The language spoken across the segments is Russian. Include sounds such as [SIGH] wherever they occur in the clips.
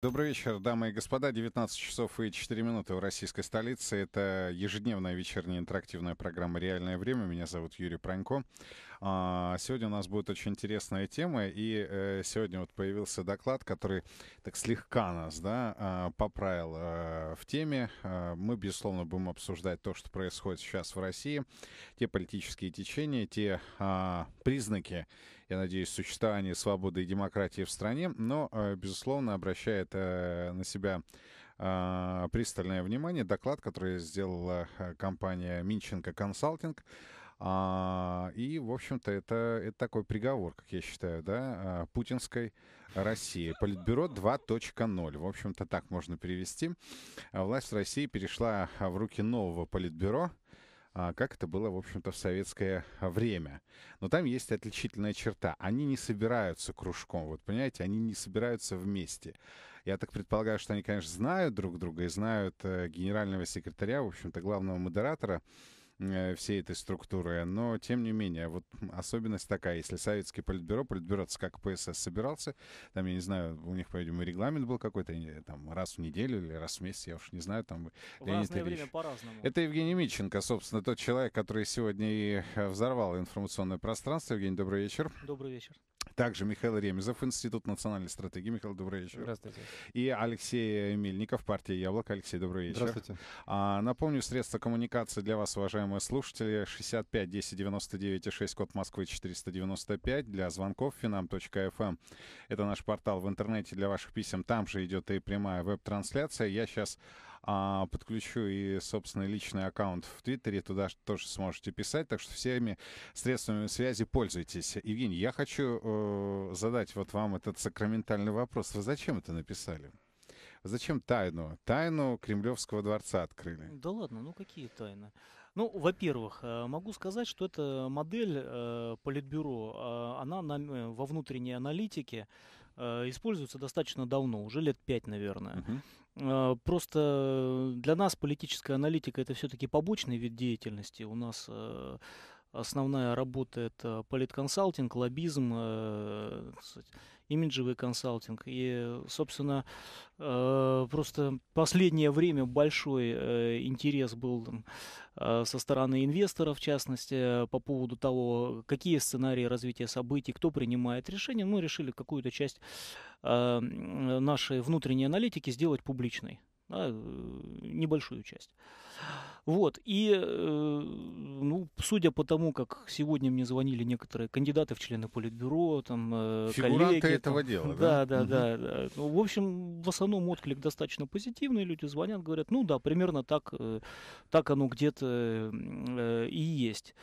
Добрый вечер, дамы и господа. 19 часов и 4 минуты в российской столице. Это ежедневная вечерняя интерактивная программа «Реальное время». Меня зовут Юрий Пронько. А, сегодня у нас будет очень интересная тема. И э, сегодня вот появился доклад, который так слегка нас да, а, поправил э, в теме. А, мы, безусловно, будем обсуждать то, что происходит сейчас в России. Те политические течения, те признаки я надеюсь, существование свободы и демократии в стране, но, э, безусловно, обращает э, на себя а, пристальное внимание доклад, который сделала э, компания Минченко Консалтинг. А, и, в общем-то, это, это такой приговор, как я считаю, да, а, путинской России. Политбюро 2.0. В общем-то, так можно перевести. Власть в России перешла в руки нового политбюро, а, как это было, в общем-то, в советское а, время. Но там есть отличительная черта. Они не собираются кружком, вот понимаете, они не собираются вместе. Я так предполагаю, что они, конечно, знают друг друга и знают э, генерального секретаря, в общем-то, главного модератора, Э, всей этой структуры. Но, тем не менее, вот особенность такая, если советский политбюро, политбюро как ПСС собирался, там, я не знаю, у них, по-видимому, регламент был какой-то, там, раз в неделю или раз в месяц, я уж не знаю, там... В Леонид разное Ильич. время по-разному. Это Евгений Миченко, собственно, тот человек, который сегодня и э, взорвал информационное пространство. Евгений, добрый вечер. Добрый вечер. Также Михаил Ремезов, Институт национальной стратегии. Михаил, добрый вечер. Здравствуйте. И Алексей Мельников, партия «Яблоко». Алексей, добрый вечер. Здравствуйте. А, напомню, средства коммуникации для вас, уважаемые уважаемые слушатели. 65 10 99 и 6, код Москвы 495 для звонков finam.fm. Эм. Это наш портал в интернете для ваших писем. Там же идет и прямая веб-трансляция. Я сейчас а, подключу и собственный личный аккаунт в Твиттере. Туда тоже сможете писать. Так что всеми средствами связи пользуйтесь. Евгений, я хочу э, задать вот вам этот сакраментальный вопрос. Вы зачем это написали? Зачем тайну? Тайну Кремлевского дворца открыли. Да ладно, ну какие тайны? Ну, во-первых, э, могу сказать, что эта модель э, Политбюро, э, она во внутренней аналитике используется достаточно давно, уже лет пять, наверное. Uh-huh. Просто для нас политическая аналитика это все-таки побочный вид деятельности. У нас основная работа это политконсалтинг, лоббизм, имиджевый консалтинг. И, собственно, э, просто последнее время большой э, интерес был э, со стороны инвесторов, в частности, по поводу того, какие сценарии развития событий, кто принимает решения. Мы решили какую-то часть нашей внутренней аналитики сделать публичной, небольшую часть. Вот, и, э, ну, судя по тому, как сегодня мне звонили некоторые кандидаты в члены Политбюро, там, э, Фигуранты коллеги... этого дела, да? Да, да, угу. да, да. Ну, в общем, в основном отклик достаточно позитивный, люди звонят, говорят, ну да, примерно так, э, так оно где-то э, и есть.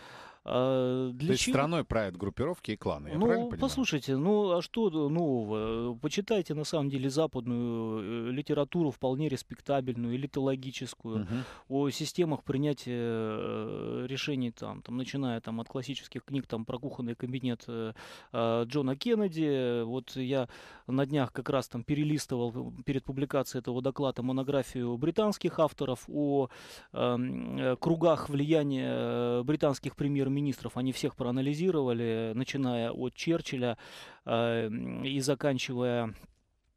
А, для То есть чего? страной правят группировки и кланы, я ну, правильно понимаю? Послушайте, ну а что нового? Почитайте, на самом деле, западную э, литературу, вполне респектабельную, элитологическую, угу. о системах принятия э, решений, там, там, начиная там, от классических книг там, про кухонный кабинет э, э, Джона Кеннеди. Вот я на днях как раз там перелистывал перед публикацией этого доклада монографию британских авторов о эм, э, кругах влияния британских премьер-министров министров, они всех проанализировали, начиная от Черчилля э, и заканчивая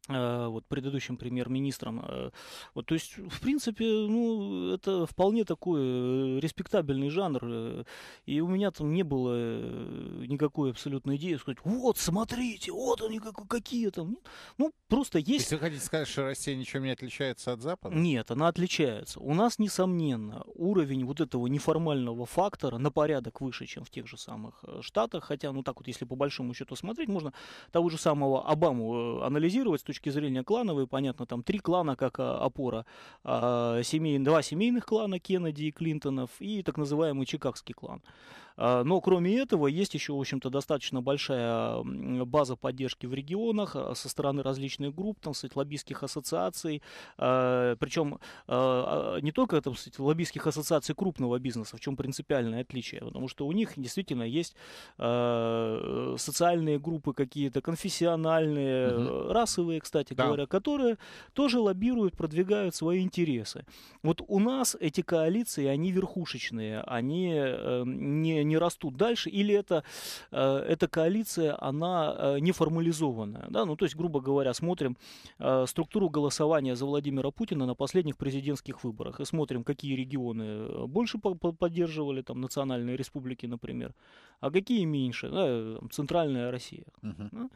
Э, вот предыдущим премьер-министром. Э, вот, то есть, в принципе, ну, это вполне такой э, респектабельный жанр. И у меня там не было никакой абсолютной идеи сказать, вот, смотрите, вот они какие, какие там. Ну, просто есть... Если вы хотите сказать, что Россия ничем не отличается от Запада? Нет, она отличается. У нас, несомненно, уровень вот этого неформального фактора на порядок выше, чем в тех же самых Штатах. Хотя, ну, так вот, если по большому счету смотреть, можно того же самого Обаму анализировать с точки точки зрения клановой, понятно, там три клана как а, опора. А, семей, два семейных клана Кеннеди и Клинтонов и так называемый Чикагский клан. А, но кроме этого, есть еще, в общем-то, достаточно большая база поддержки в регионах а, со стороны различных групп, там, кстати, лоббистских ассоциаций, а, причем не только там, кстати, лоббистских ассоциаций крупного бизнеса, в чем принципиальное отличие, потому что у них действительно есть социальные группы какие-то, конфессиональные, угу. расовые, кстати да. говоря, которые тоже лоббируют, продвигают свои интересы. Вот у нас эти коалиции, они верхушечные, они э, не, не растут дальше, или это, э, эта коалиция, она э, неформализованная. Да? Ну, то есть, грубо говоря, смотрим э, структуру голосования за Владимира Путина на последних президентских выборах и смотрим, какие регионы больше поддерживали, там, национальные республики, например, а какие меньше, да, там, центральная Россия. Uh-huh. Да?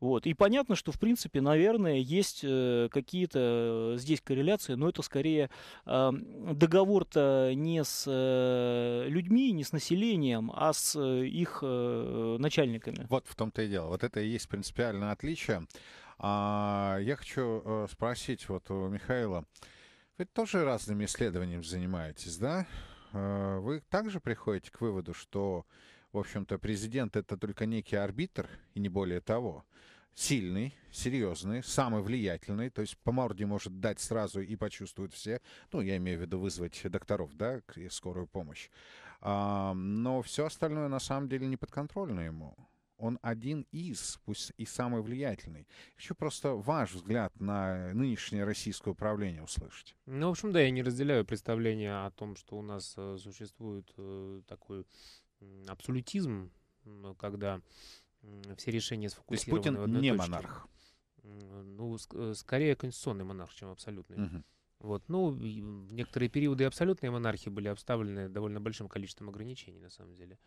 Вот. И понятно, что, в принципе, наверное, есть какие-то здесь корреляции, но это скорее договор-то не с людьми, не с населением, управлением, а с э, их э, начальниками. Вот в том-то и дело. Вот это и есть принципиальное отличие. А, я хочу э, спросить вот у Михаила. Вы тоже разными исследованиями занимаетесь, да? А, вы также приходите к выводу, что, в общем-то, президент — это только некий арбитр, и не более того, сильный, серьезный, самый влиятельный, то есть по морде может дать сразу и почувствуют все, ну, я имею в виду вызвать докторов, да, скорую помощь. А, но все остальное на самом деле не подконтрольно ему. Он один из, пусть и самый влиятельный. Хочу просто ваш взгляд на нынешнее российское управление услышать. Ну, в общем, да, я не разделяю представление о том, что у нас э, существует э, такой абсолютизм, когда все решения сфокусированы То есть Путин в одной не точке. монарх? Ну, ск- э, скорее конституционный монарх, чем абсолютный. Угу. Вот. Ну, в некоторые периоды абсолютные монархии были обставлены довольно большим количеством ограничений, на самом деле.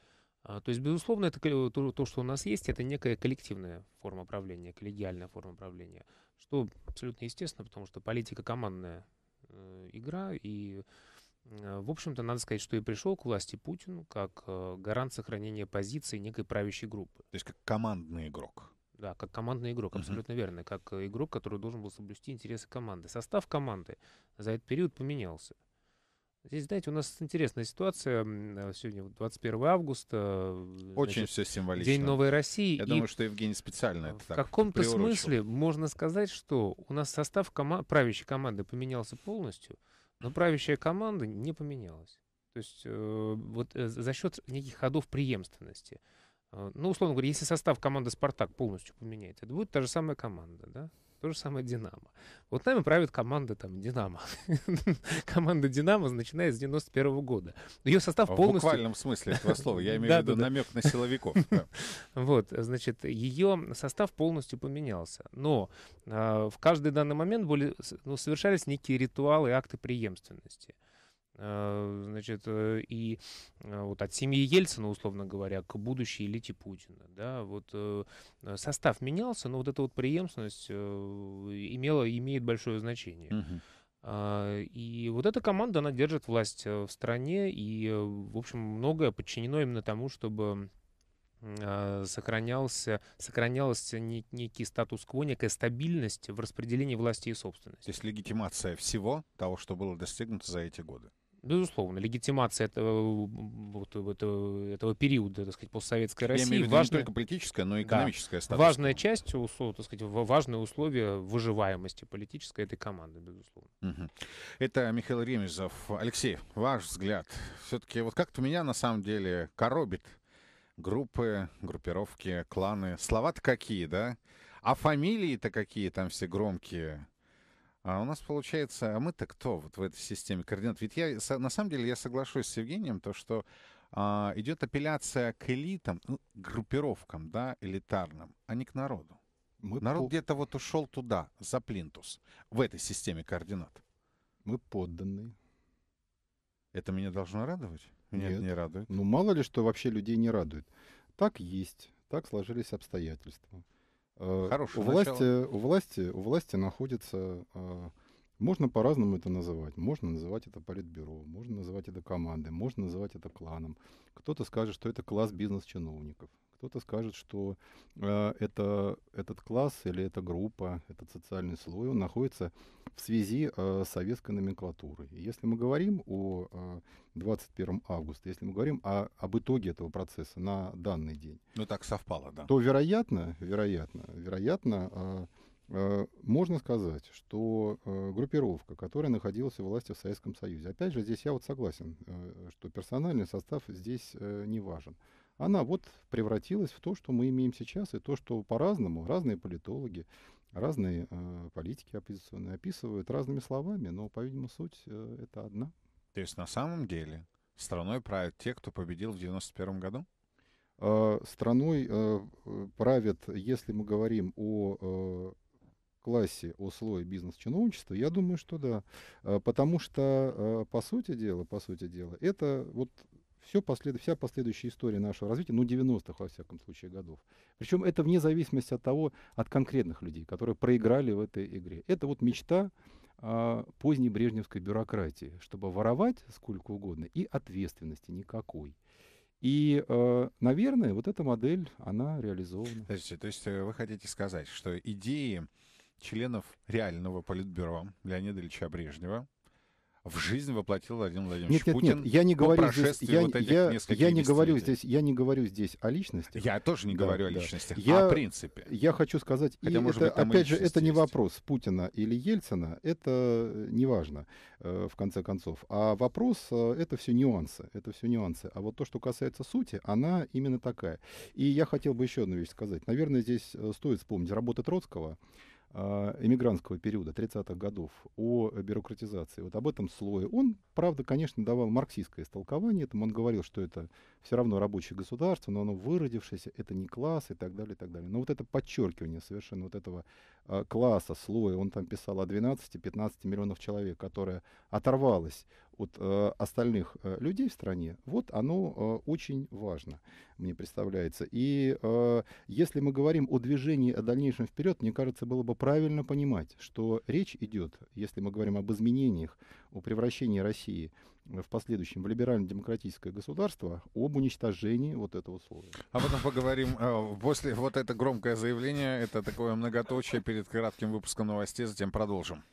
А, то есть, безусловно, это, то, то, что у нас есть, это некая коллективная форма правления, коллегиальная форма правления, что абсолютно естественно, потому что политика командная э, игра, и, э, в общем-то, надо сказать, что и пришел к власти Путин как э, гарант сохранения позиции некой правящей группы. То есть, как командный игрок. Да, как командный игрок, абсолютно uh-huh. верно. Как э, игрок, который должен был соблюсти интересы команды. Состав команды за этот период поменялся. Здесь, знаете, у нас интересная ситуация. Э, сегодня 21 августа. Э, Очень значит, все символично. День Новой России. Я и думаю, что Евгений специально это так. В каком-то смысле можно сказать, что у нас состав кома- правящей команды поменялся полностью, но правящая команда не поменялась. То есть э, вот э, за счет неких ходов преемственности. А, ну, условно говоря, если состав команды «Спартак» полностью поменяет, это будет та же самая команда, да? То же самое «Динамо». Вот нами правит команда там «Динамо». [LAUGHS] команда «Динамо» начиная с 91 -го года. Ее состав полностью... В буквальном смысле этого слова. Я имею в [LAUGHS] виду намек на силовиков. [LAUGHS] вот, значит, ее состав полностью поменялся. Но а, в каждый данный момент были, ну совершались некие ритуалы и акты преемственности. Э, значит, э, и э, вот от семьи Ельцина, условно говоря, к будущей элите Путина, да, вот состав менялся, но вот эта вот преемственность имела, имеет большое значение. А, и вот эта команда, она держит власть в стране, и, в общем, многое подчинено именно тому, чтобы а, сохранялся, сохранялся некий статус-кво, некая стабильность в распределении власти и собственности. То есть легитимация всего того, что было достигнуто за эти годы. Безусловно, легитимация этого, вот, этого, этого периода, так сказать, постсоветской Я России. Я имею важная, не только политическая, но и экономическая да, Важная часть, так сказать, важное условие выживаемости политической этой команды, безусловно. Угу. Это Михаил Ремезов. Алексей, ваш взгляд. Все-таки вот как-то меня на самом деле коробит группы, группировки, кланы. Слова-то какие, да? А фамилии-то какие там все громкие. А у нас получается, а мы-то кто вот в этой системе координат? Ведь я, на самом деле, я соглашусь с Евгением, то, что а, идет апелляция к элитам, ну, группировкам, да, элитарным, а не к народу. Мы Народ по... где-то вот ушел туда, за плинтус, в этой системе координат. Мы подданные. Это меня должно радовать? Меня Нет, не радует. Ну, мало ли, что вообще людей не радует. Так есть, так сложились обстоятельства. Э, Хорошее у власти, начало. у власти, у власти находится, э, можно по-разному это называть. Можно называть это политбюро, можно называть это командой, можно называть это кланом. Кто-то скажет, что это класс бизнес-чиновников. Кто-то скажет, что э, это, этот класс или эта группа, этот социальный слой, он находится в связи э, с советской номенклатурой. И если мы говорим о э, 21 августа, если мы говорим о, об итоге этого процесса на данный день, ну так совпало, да. То вероятно, вероятно, вероятно. Э, э можно сказать, что э, группировка, которая находилась у власти в Советском Союзе, опять же, здесь я вот согласен, э, что персональный состав здесь не важен она вот превратилась в то, что мы имеем сейчас, и то, что по-разному разные политологи, разные э, политики оппозиционные описывают разными словами, но, по-видимому, суть э, это одна. То есть на самом деле страной правят те, кто победил в 91 году? Э, страной э, э, правят, если мы говорим о э, классе, о слое бизнес-чиновничества, я думаю, что да. Э, потому что, э, по сути дела, по сути дела, это вот все послед... вся последующая история нашего развития, ну, 90-х, во всяком случае, годов. Причем это вне зависимости от того, от конкретных людей, которые проиграли в этой игре. Это вот мечта а, поздней брежневской бюрократии, чтобы воровать сколько угодно и ответственности никакой. И, э, наверное, вот эта модель, она реализована. Подождите, то есть э, вы хотите сказать, что идеи членов реального политбюро Леонида Ильича Брежнева, в жизнь воплотил Владимир Владимирович нет, нет, Путин. Нет, я не говорю здесь, я, вот я, я не говорю здесь, я не говорю здесь о личности. Я тоже не да, говорю да. о личности, я, а о принципе. Я хочу сказать, Хотя, и может это, быть, опять же, это не вопрос Путина или Ельцина, это э, не важно э, в конце концов. А вопрос э, это все нюансы, это все нюансы. А вот то, что касается сути, она именно такая. И я хотел бы еще одну вещь сказать. Наверное, здесь стоит вспомнить работы Троцкого. А, эмигрантского периода 30-х годов о бюрократизации. Вот об этом слое. Он, правда, конечно, давал марксистское истолкование этому. Он говорил, что это все равно рабочее государство, но оно выродившееся, это не класс и так далее, и так далее. Но вот это подчеркивание совершенно вот этого э, класса, слоя, он там писал о 12-15 миллионов человек, которое оторвалось от э, остальных э, людей в стране, вот оно э, очень важно, мне представляется. И э, если мы говорим о движении, о дальнейшем вперед, мне кажется, было бы правильно понимать, что речь идет, если мы говорим об изменениях, о превращении России в последующем в либерально-демократическое государство, об уничтожении вот этого условия. А об этом поговорим э, после вот это громкое заявление, это такое многоточие перед кратким выпуском новостей, затем продолжим.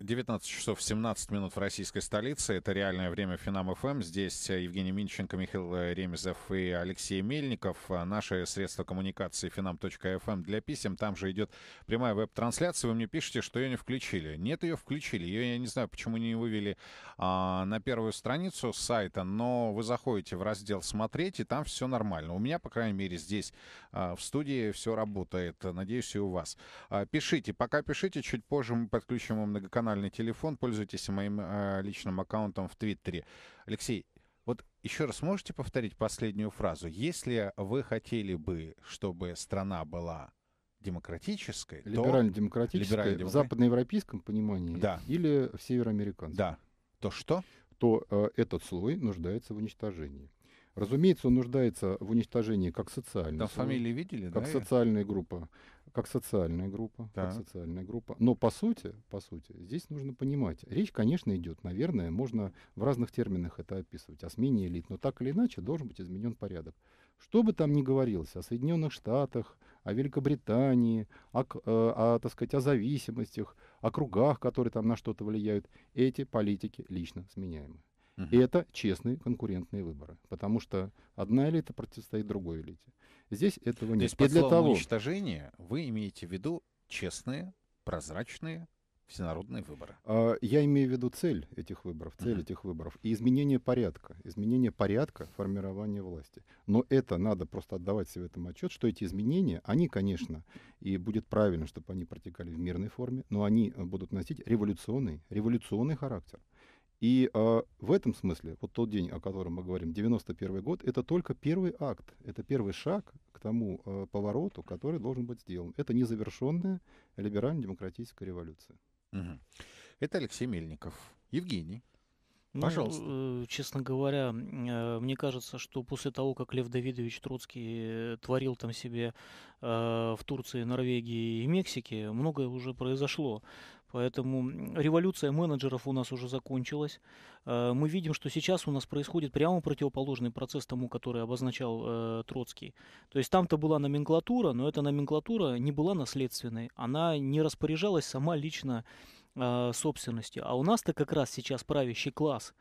19 часов 17 минут в российской столице. Это реальное время Финам ФМ. Здесь Евгений Минченко, Михаил э, Ремезов и Алексей Мельников. А наше Средство коммуникации finam.fm для писем. Там же идет прямая веб-трансляция. Вы мне пишете, что ее не включили. Нет, ее включили. Ее, я не знаю, почему не вывели а, на первую страницу сайта, но вы заходите в раздел «Смотреть», и там все нормально. У меня, по крайней мере, здесь а, в студии все работает. Надеюсь, и у вас. А, пишите. Пока пишите. Чуть позже мы подключим вам многоканал персональный телефон, пользуйтесь моим э, личным аккаунтом в Твиттере. Алексей, вот еще раз можете повторить последнюю фразу? Если вы хотели бы, чтобы страна была демократической, либерально-демократической, либерально в западноевропейском понимании да. или в североамериканском. Да. То что? То э, этот слой нуждается в уничтожении. Разумеется, он нуждается в уничтожении как социальный. Там слой, фамилии видели, как да? Как социальная я? группа как социальная группа, да. как социальная группа. Но по сути, по сути, здесь нужно понимать, речь, конечно, идет, наверное, можно в разных терминах это описывать, о смене элит, но так или иначе должен быть изменен порядок. Что бы там ни говорилось о Соединенных Штатах, о Великобритании, о, о, э, о, так сказать, о зависимостях, о кругах, которые там на что-то влияют, эти политики лично сменяемы. Uh -huh. И это честные конкурентные выборы, потому что одна элита противостоит другой элите. Здесь этого нет. То есть, под для того... уничтожения вы имеете в виду честные, прозрачные, всенародные выборы. А, я имею в виду цель этих выборов, цель uh-huh. этих выборов и изменение порядка, изменение порядка формирования власти. Но это надо просто отдавать себе в этом отчет, что эти изменения, они, конечно, и будет правильно, чтобы они протекали в мирной форме, но они э, будут носить революционный, революционный характер. uh и э, в этом смысле, вот тот день, о котором мы говорим, 91 год, это только первый акт, это первый шаг к тому э, повороту, который должен быть сделан. Это незавершенная либерально-демократическая революция. Угу. Это Алексей Мельников. Евгений. Ну, пожалуйста. Ну, честно говоря, э, мне кажется, что после того, как Лев Давидович Троцкий э, творил там себе в Турции, Норвегии и Мексике, многое уже произошло. Поэтому революция менеджеров у нас уже закончилась. Э, мы видим, что сейчас у нас происходит прямо противоположный процесс тому, который обозначал э, Троцкий. То есть там-то была номенклатура, но эта номенклатура не была наследственной. Она не распоряжалась сама лично э, собственностью. А у нас-то как раз сейчас правящий класс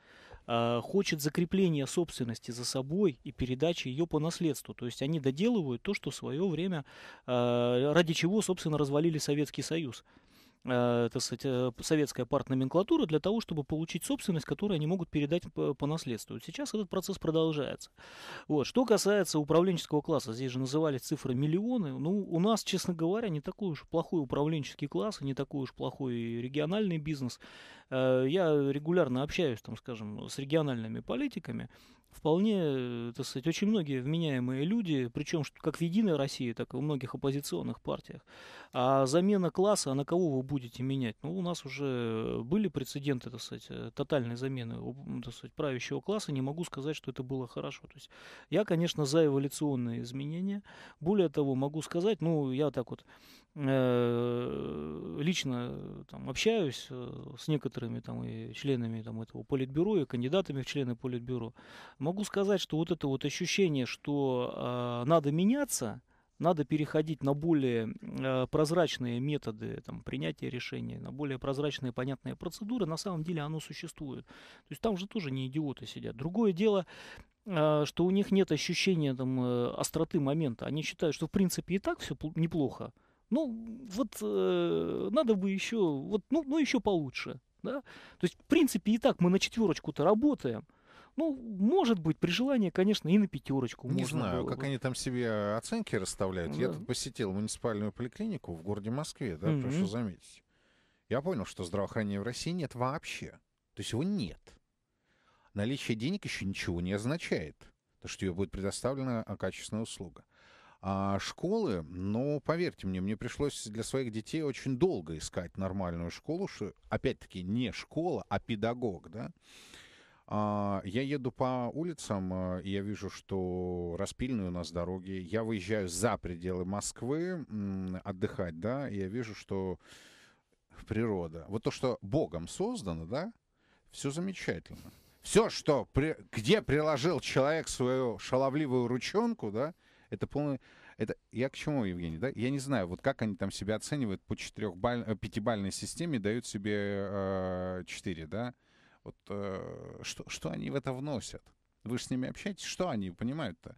э, хочет закрепления собственности за собой и передачи ее по наследству. То есть они доделывают то, что в свое время, э, ради чего, собственно, развалили Советский Союз. Э, так сказать, э, советская партноменклатура для того, чтобы получить собственность, которую они могут передать по, наследству. Сейчас этот процесс продолжается. Вот. Что касается управленческого класса, здесь же называли цифры миллионы. Ну, у нас, честно говоря, не такой уж плохой управленческий класс, не такой уж плохой региональный бизнес. Э, я регулярно общаюсь, там, скажем, с региональными политиками, вполне, э, так сказать, очень многие вменяемые люди, причем как в «Единой России», так и в многих оппозиционных партиях. А замена класса, а на кого вы будете менять? Ну, у нас уже были прецеденты, так сказать, э, тотальной замены так сказать, правящего класса. Не могу сказать, что это было хорошо. То есть я, конечно, за эволюционные изменения. Более того, могу сказать, ну, я так вот Э, лично э, там, общаюсь э, с некоторыми там, и членами там, этого политбюро и кандидатами в члены политбюро, могу сказать, что вот это вот ощущение, что э, надо меняться, надо переходить на более э, прозрачные методы там, принятия решений, на более прозрачные понятные процедуры, на самом деле оно существует. То есть там же тоже не идиоты сидят. Другое дело, э, что у них нет ощущения там, остроты момента. Они считают, что в принципе и так все неплохо ну, вот э, надо бы еще, вот, ну, ну, еще получше. Да? То есть, в принципе, и так мы на четверочку-то работаем. Ну, может быть, при желании, конечно, и на пятерочку. Не знаю, как бы. они там себе оценки расставляют. Да. Я тут посетил муниципальную поликлинику в городе Москве, да, mm-hmm. прошу заметить. Я понял, что здравоохранения в России нет вообще. То есть его нет. Наличие денег еще ничего не означает, то, что ее будет предоставлена а, качественная услуга. А, школы, но поверьте мне, мне пришлось для своих детей очень долго искать нормальную школу, что, опять-таки, не школа, а педагог, да. А, я еду по улицам, а, и я вижу, что распильные у нас дороги. Я выезжаю за пределы Москвы отдыхать, да, и я вижу, что природа. Вот то, что Богом создано, да, все замечательно. Все, что при... где приложил человек свою шаловливую ручонку, да, это полный... Это... Я к чему, Евгений, да? Я не знаю, вот как они там себя оценивают по четырехбаль... Э, пятибалльной системе, дают себе э, да? Вот э, что, что они в это вносят? Вы же с ними общаетесь, что они понимают-то?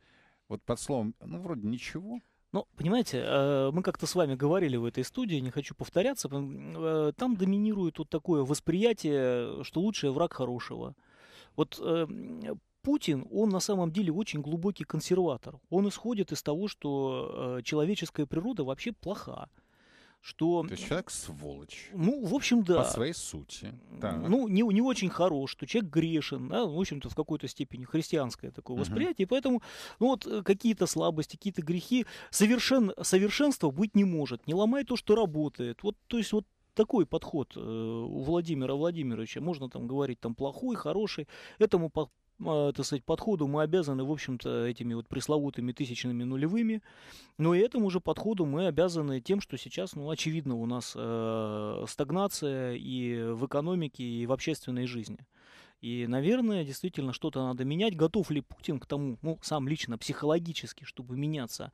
Вот под словом, ну, вроде ничего. Ну, понимаете, э, мы как-то с вами говорили в этой студии, не хочу повторяться, э, там доминирует вот такое восприятие, что лучший враг хорошего. Вот Путин, он на самом деле очень глубокий консерватор. Он исходит из того, что э, человеческая природа вообще плоха что... То есть человек сволочь. Ну, в общем, да. По своей сути. Да. Ну, не, не очень хорош, что человек грешен, да, в общем-то, в какой-то степени христианское такое uh-huh. восприятие, поэтому ну, вот э, какие-то слабости, какие-то грехи, совершен, совершенства быть не может, не ломай то, что работает. Вот, то есть, вот такой подход э, у Владимира Владимировича. Можно там говорить там плохой, хороший. Этому Э, так сказать, подходу мы обязаны, в общем-то, этими вот пресловутыми тысячными нулевыми, но и этому же подходу мы обязаны тем, что сейчас, ну, очевидно, у нас э, стагнация и в экономике, и в общественной жизни. И, наверное, действительно что-то надо менять. Готов ли Путин к тому, ну, сам лично, психологически, чтобы меняться?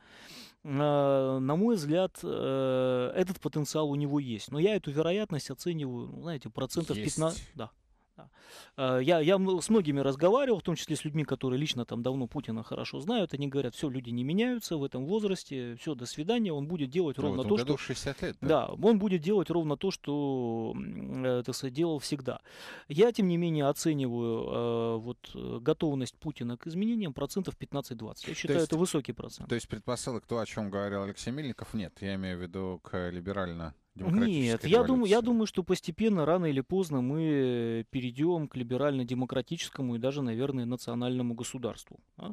Э, на мой взгляд, э, этот потенциал у него есть. Но я эту вероятность оцениваю, ну, знаете, процентов есть. Да. Да. Э, я, я с многими разговаривал, в том числе с людьми, которые лично там давно Путина хорошо знают. Они говорят, все, люди не меняются в этом возрасте, все, до свидания, он будет делать да, ну, ровно то, что... 60 лет, да? да, он будет делать ровно то, что, э, так делал всегда. Я, тем не менее, оцениваю э, вот готовность Путина к изменениям процентов 15-20. Я считаю, есть, это высокий процент. То есть предпосылок, то, о чем говорил Алексей Мильников, нет. Я имею в виду к либерально нет, я думаю, я думаю, что постепенно, рано или поздно мы э, перейдем к либерально-демократическому и даже, наверное, национальному государству. А?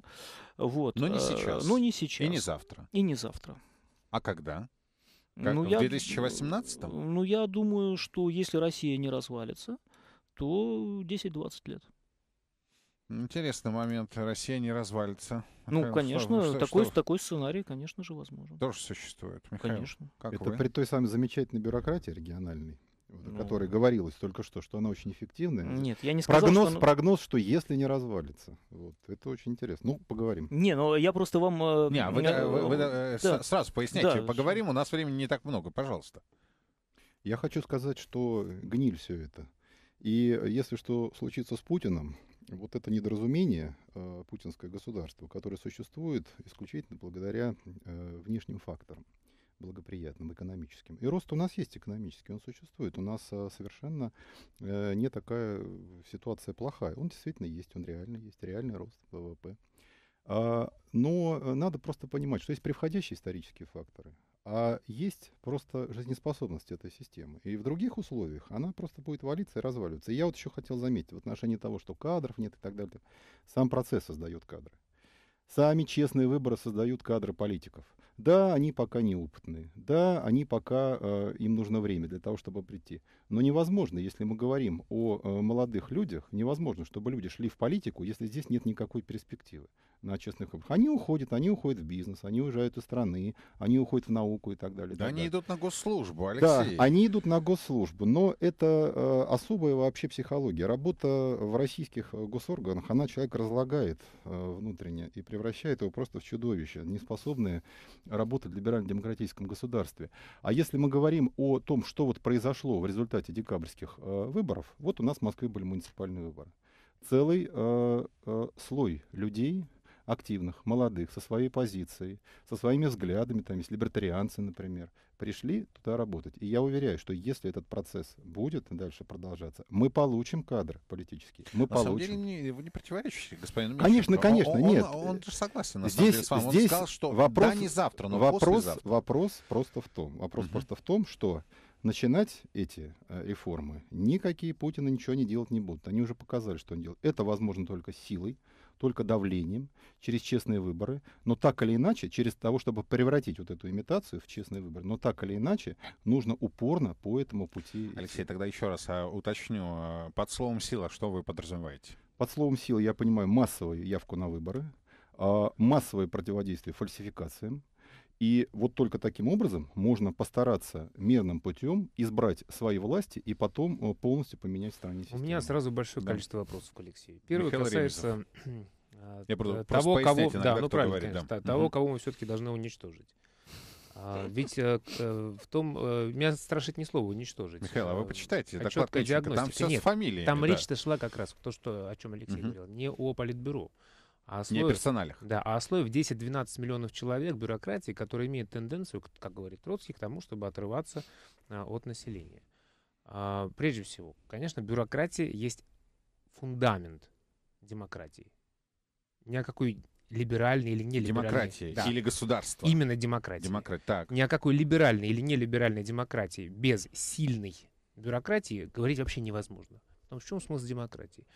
Вот. Но не э, сейчас. Но не сейчас. И не завтра. И не завтра. А когда? Как, ну, в 2018? Я, ну, я думаю, что если Россия не развалится, то 10-20 лет. Интересный момент. Россия не развалится. Ну, Михаил, конечно, что, ну, такой, что... такой сценарий, конечно же, возможен. Тоже существует, Михаил. Конечно. Как Это вы? при той самой замечательной бюрократии региональной, вот, ну... о которой говорилось только что, что она очень эффективная. Нет, я не сказал, прогноз, что... Она... Прогноз, что если не развалится. Вот, это очень интересно. Ну, поговорим. Не, ну я просто вам... Э, не, а вы, вы, вы, э, вы да. Э, сразу поясняйте, да. поговорим, у нас времени не так много, пожалуйста. Я хочу сказать, что гниль все это. И если что случится с Путиным, вот это недоразумение э, путинское государство, которое существует исключительно благодаря э, внешним факторам благоприятным, экономическим. И рост у нас есть экономический, он существует. У нас а, совершенно э, не такая ситуация плохая. Он действительно есть, он реально есть, реальный рост ВВП. А, но э, надо просто понимать, что есть превходящие исторические факторы а есть просто жизнеспособность этой системы. И в других условиях она просто будет валиться и разваливаться. И я вот еще хотел заметить, в отношении того, что кадров нет и так далее, сам процесс создает кадры. Сами честные выборы создают кадры политиков. Да, они пока неопытные, да, они пока, э, им нужно время для того, чтобы прийти. Но невозможно, если мы говорим о э, молодых людях, невозможно, чтобы люди шли в политику, если здесь нет никакой перспективы на честных выборах. Они уходят, они уходят в бизнес, они уезжают из страны, они уходят в науку и так далее. Да, так они далее. идут на госслужбу, Алексей. Да, они идут на госслужбу, но это э, особая вообще психология. Работа в российских э, госорганах, она человек разлагает э, внутренне и превращает его просто в чудовище, неспособное работать в либерально-демократическом государстве. А если мы говорим о том, что вот произошло в результате декабрьских э, выборов, вот у нас в Москве были муниципальные выборы. Целый э, э, слой людей, активных, молодых, со своей позицией, со своими взглядами, там есть либертарианцы, например, пришли туда работать. И я уверяю, что если этот процесс будет дальше продолжаться, мы получим кадры политические. Мы На получим. самом деле не, вы не противоречите господину Мишину. Конечно, а конечно, он, нет. Он, он, он же согласен. На здесь, самом деле, с вами. Он здесь сказал, что вопрос, да, не завтра, но вопрос, послезавтра. Вопрос просто в том, вопрос угу. просто в том, что начинать эти э, реформы никакие Путина ничего не делать не будут. Они уже показали, что он делает. Это возможно только силой только давлением, через честные выборы, но так или иначе, через того, чтобы превратить вот эту имитацию в честный выбор, но так или иначе, нужно упорно по этому пути. Алексей, тогда еще раз а, уточню, а, под словом «сила» что вы подразумеваете? Под словом «сила» я понимаю массовую явку на выборы, а, массовое противодействие фальсификациям, и вот только таким образом можно постараться мирным путем избрать свои власти и потом э, полностью поменять стране систему. У меня сразу большое да. количество вопросов к Алексею. Первый Михаил касается а, Я буду э, того, кого, да, ну, правильно, говорит, конечно, да. того, угу. кого мы все-таки должны уничтожить. А, ведь э, э, в том... Э, меня страшит не слово «уничтожить». Михаил, а вы почитайте а доклад Там все Нет, с фамилиями. Там да. речь-то шла как раз то, что, о чем Алексей угу. говорил, не о политбюро. А слоев, не о персоналях. Да, а о слое в 10-12 миллионов человек бюрократии, которые имеют тенденцию, как говорит Троцкий, к тому, чтобы отрываться а, от населения. А, прежде всего, конечно, бюрократия есть фундамент демократии. Ни о какой либеральной или нелиберальной... Демократия да. или государство. Именно демократия. Демократ, так. Ни о какой либеральной или нелиберальной демократии без сильной бюрократии говорить вообще невозможно. Но в чем смысл демократии?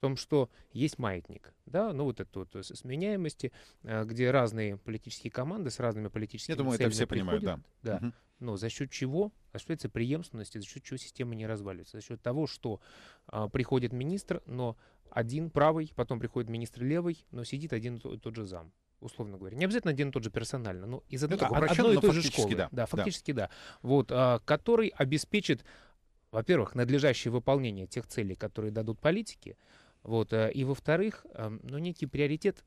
в том, что есть маятник, да, ну вот это вот э, сменяемости, э, где разные политические команды с разными политическими Я думаю, целями это все приходят, понимают, да. да. Угу. Но за счет чего осуществляется преемственность, за счет чего система не разваливается? За счет того, что а, приходит министр, но один правый, потом приходит министр левый, но сидит один и тот же зам условно говоря. Не обязательно один и тот же персонально, но из одной, ну, такой, одной и той же школы. Да, да фактически да. да. Вот, а, который обеспечит, во-первых, надлежащее выполнение тех целей, которые дадут политики, вот. Э, и во-вторых, эм, ну, некий приоритет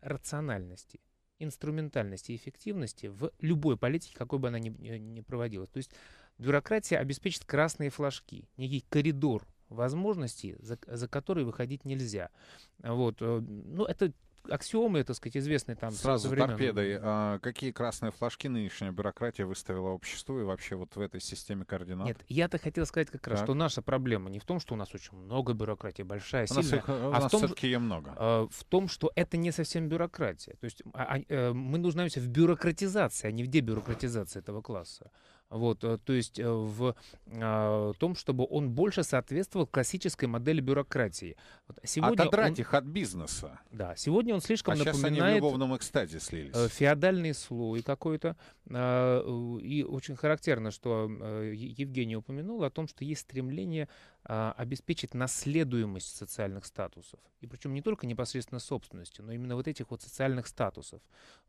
рациональности инструментальности эффективности в любой политике, какой бы она ни, ни проводилась. То есть бюрократия обеспечит красные флажки, некий коридор возможностей, за, за которые выходить нельзя. Вот. Э, ну, это аксиомы, так сказать, известные там. Сразу торпедой. А какие красные флажки нынешняя бюрократия выставила обществу и вообще вот в этой системе координат? Нет, я-то хотел сказать как раз, так. что наша проблема не в том, что у нас очень много бюрократии, большая, у сильная. их, э, у а нас в том, все-таки ее много. А, в том, что это не совсем бюрократия. То есть а, а, э, мы нуждаемся в бюрократизации, а не в дебюрократизации этого класса. Вот, э, то есть э, в а, том, чтобы он больше соответствовал классической модели бюрократии. Вот сегодня Отодрать он, их от бизнеса. Да, сегодня он слишком а напоминает... они в любовном экстазе слились. Э, феодальный слой какой-то. А, и очень характерно, что Евгений упомянул о том, что есть стремление а, обеспечить наследуемость социальных статусов. И причем не только непосредственно собственности, но именно вот этих вот социальных статусов.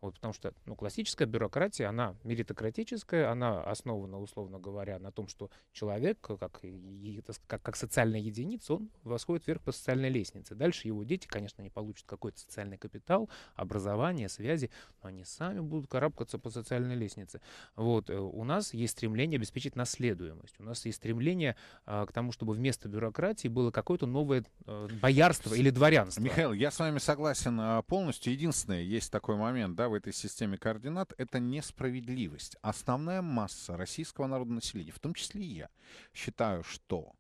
Вот, потому что ну, классическая бюрократия, она меритократическая, она основана, условно говоря, на том, что человек, как, как, как социальная единица, он восходит вверх по социальной лестнице. Дальше его дети, конечно, не получат какой-то социальный капитал, образование, связи, но они сами будут карабкаться по социальной лестнице. Вот, э, у нас есть стремление обеспечить наследуемость, у нас есть стремление а, к тому, чтобы в вместо бюрократии было какое-то новое э, боярство или дворянство. Михаил, я с вами согласен а, полностью. Единственное, есть такой момент да, в этой системе координат, это несправедливость. Основная масса российского народного населения, в том числе и я, считаю, что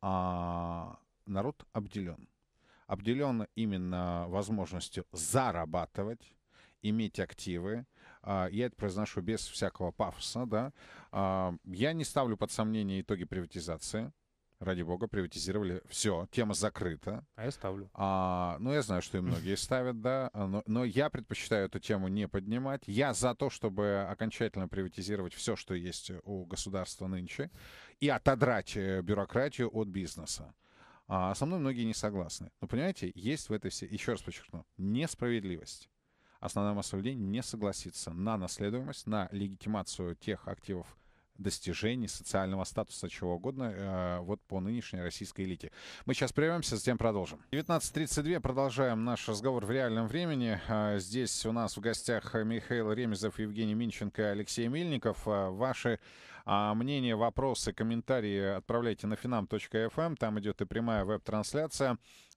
а, народ обделен. Обделен именно возможностью зарабатывать, иметь активы, а, я это произношу без всякого пафоса, да, а, я не ставлю под сомнение итоги приватизации, ради бога, приватизировали все, тема закрыта. А я ставлю. А, ну, я знаю, что и многие ставят, да, но, но я предпочитаю эту тему не поднимать. Я за то, чтобы окончательно приватизировать все, что есть у государства нынче, и отодрать э, бюрократию от бизнеса. А со мной многие не согласны. Но понимаете, есть в этой все, еще раз подчеркну, несправедливость. Основная масса людей не согласится на наследуемость, на легитимацию тех активов, достижений, социального статуса, чего угодно, э, вот по нынешней российской элите. Мы сейчас прервемся, затем продолжим. 19.32, продолжаем наш разговор в реальном времени. Э, здесь у нас в гостях Михаил Ремезов, Евгений Минченко и Алексей Мильников. Э, ваши а, мнения, вопросы, комментарии отправляйте на finam.fm, эм. там идет и прямая веб-трансляция.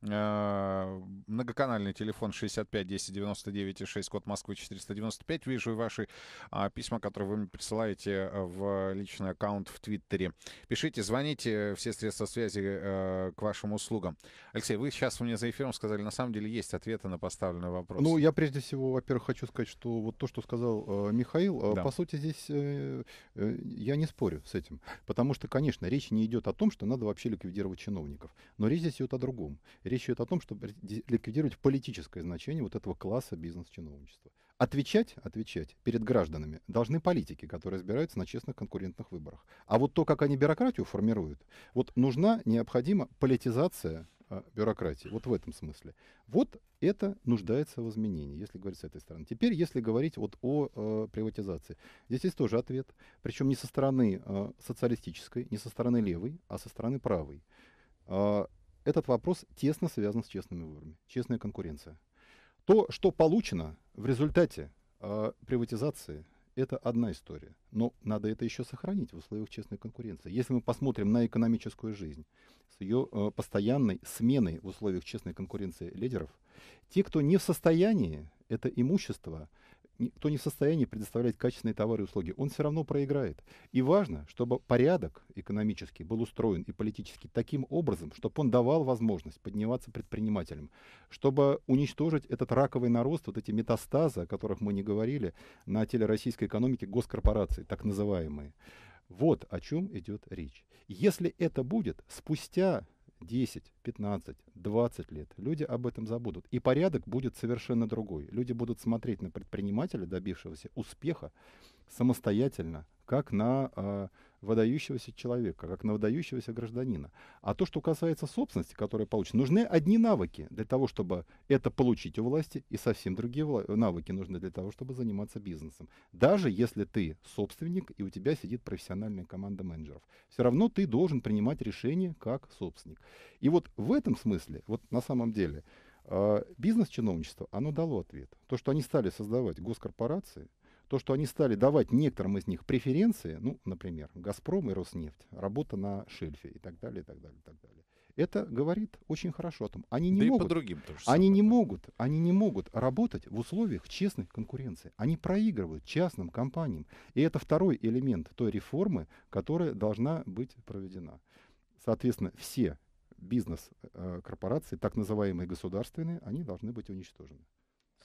А, многоканальный телефон 65 10 99 и 6, код Москвы 495. Вижу ваши а, письма, которые вы мне присылаете в личный аккаунт в Твиттере. Пишите, звоните, все средства связи э, к вашим услугам. Алексей, вы сейчас мне за эфиром сказали, на самом деле есть ответы на поставленный вопрос. Ну, я прежде всего, во-первых, хочу сказать, что вот то, что сказал э, Михаил, э, да. по сути, здесь я не спорю с этим. Потому что, конечно, речь не идет о том, что надо вообще ликвидировать чиновников. Но речь здесь идет о другом. Речь идет о том, чтобы ликвидировать политическое значение вот этого класса бизнес-чиновничества. Отвечать, отвечать перед гражданами должны политики, которые избираются на честных конкурентных выборах. А вот то, как они бюрократию формируют, вот нужна, необходима политизация э, бюрократии. Вот в этом смысле. Вот это нуждается в изменении, если говорить с этой стороны. Теперь, если говорить вот о э, приватизации. Здесь есть тоже ответ. Причем не со стороны э, социалистической, не со стороны левой, а со стороны правой. А, этот вопрос тесно связан с честными выборами, честная конкуренция. То, что получено в результате э, приватизации, это одна история. Но надо это еще сохранить в условиях честной конкуренции. Если мы посмотрим на экономическую жизнь с ее э, а, постоянной сменой в условиях честной конкуренции лидеров, те, кто не в состоянии это имущество кто не в состоянии предоставлять качественные товары и услуги, он все равно проиграет. И важно, чтобы порядок экономический был устроен и политический таким образом, чтобы он давал возможность подниматься предпринимателям, чтобы уничтожить этот раковый нарост, вот эти метастазы, о которых мы не говорили, на теле российской экономики госкорпорации, так называемые. Вот о чем идет речь. Если это будет спустя 10, 15, 20 лет люди об этом забудут. И порядок будет совершенно другой. Люди будут смотреть на предпринимателя, добившегося успеха, самостоятельно, как на э, выдающегося человека, как на выдающегося гражданина. А то, что касается собственности, которая получена, нужны одни навыки для того, чтобы это получить у власти, и совсем другие навыки нужны для того, чтобы заниматься бизнесом. Даже если ты собственник, и у тебя сидит профессиональная команда менеджеров, все равно ты должен принимать решения как собственник. И вот в этом смысле, вот на самом деле, а, бизнес-чиновничество, оно дало ответ. То, что они стали создавать госкорпорации – то, что они стали давать некоторым из них преференции, ну, например, «Газпром» и «Роснефть», работа на шельфе и так далее, и так далее, и так далее. Это говорит очень хорошо о том, они не да могут, и по другим тоже они не могут, они не могут работать в условиях честной конкуренции. Они проигрывают частным компаниям, и это второй элемент той реформы, которая должна быть проведена. Соответственно, все бизнес-корпорации, э, так называемые государственные, они должны быть уничтожены.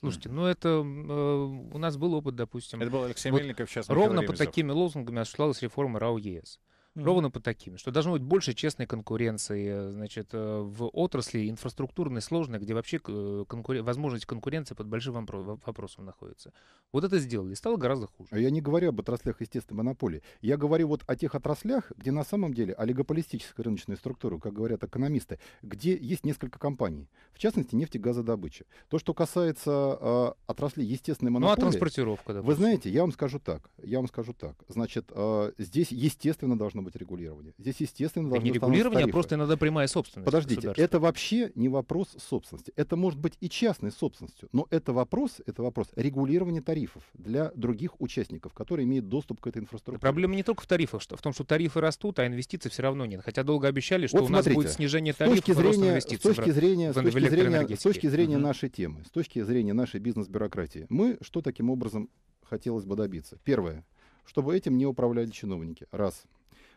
Слушайте, ну это э, у нас был опыт, допустим. Это был Алексей вот Мельников сейчас. Ровно под такими лозунгами осуществлялась реформа РАО ЕС. Mm-hmm. Ровно по таким, что должно быть больше честной конкуренции, значит, э, в отрасли инфраструктурной сложной, где вообще э, конкурен... возможность конкуренции под большим вопросом находится. Вот это сделали, стало гораздо хуже. А я не говорю об отраслях, естественной монополии. Я говорю вот о тех отраслях, где на самом деле олигополистическая рыночная структура, как говорят экономисты, где есть несколько компаний, в частности, нефтегазодобыча. То, что касается э, отрасли естественной монополии... Ну, а транспортировка, допустим. Вы знаете, я вам скажу так, я вам скажу так. Значит, э, здесь, естественно, должно быть регулирование. Здесь, естественно, должны Это не регулирование, а тарифы. а просто иногда прямая собственность. Подождите, это вообще не вопрос собственности. Это может быть и частной собственностью, но это вопрос, это вопрос регулирования тарифов для других участников, которые имеют доступ к этой инфраструктуре. Проблема не только в тарифах, что, в том, что тарифы растут, а инвестиций все равно нет. Хотя долго обещали, что вот у нас смотрите, будет снижение тарифов и рост инвестиций. С точки зрения, в, с точки зрения, с точки зрения угу. нашей темы, с точки зрения нашей бизнес-бюрократии, мы что таким образом хотелось бы добиться? Первое, чтобы этим не управляли чиновники. Раз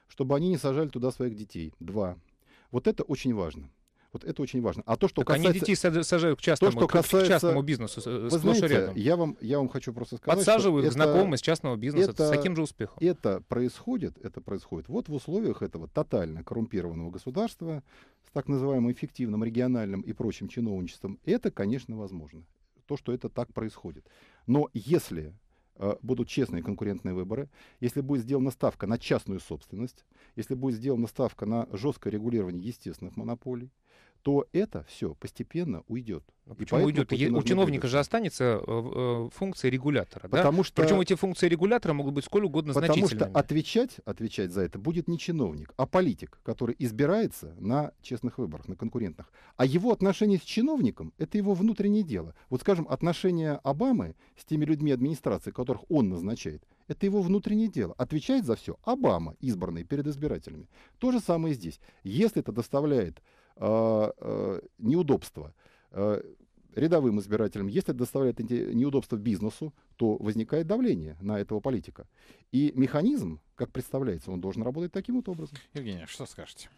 чтобы они не сажали туда своих детей. Два. Вот это очень важно. Вот это очень важно. А то, что так касается... Они детей сажают к частному, то, что касается... к частному бизнесу, э, Вы знаете, рядом. Я вам, я вам хочу просто сказать, Подсаживают что это, знакомые с частного бизнеса это, с таким же успехом. Это происходит, это происходит вот в условиях этого тотально коррумпированного государства с так называемым эффективным региональным и прочим чиновничеством. Это, конечно, возможно. То, что это так происходит. Но если Э, будут честные конкурентные выборы, если будет сделана ставка на частную собственность, если будет сделана ставка на жесткое регулирование естественных монополий, то это все постепенно уйдет. А ну, почему уйдет? У чиновника же останется э, э, функция регулятора. Потому да? что... Причем эти функции регулятора могут быть сколь угодно Потому значительными. что отвечать, отвечать за это будет не чиновник, а политик, который избирается на честных выборах, на конкурентных. А его отношения с чиновником — это его внутреннее дело. Вот, скажем, отношения Обамы с теми людьми администрации, которых он назначает, это его внутреннее дело. Отвечает за все Обама, избранный перед избирателями. То же самое здесь. Если это доставляет а, а, неудобства. А, рядовым избирателям, если это доставляет неудобства бизнесу, то возникает давление на этого политика. И механизм, как представляется, он должен работать таким вот образом. Евгений, что скажете?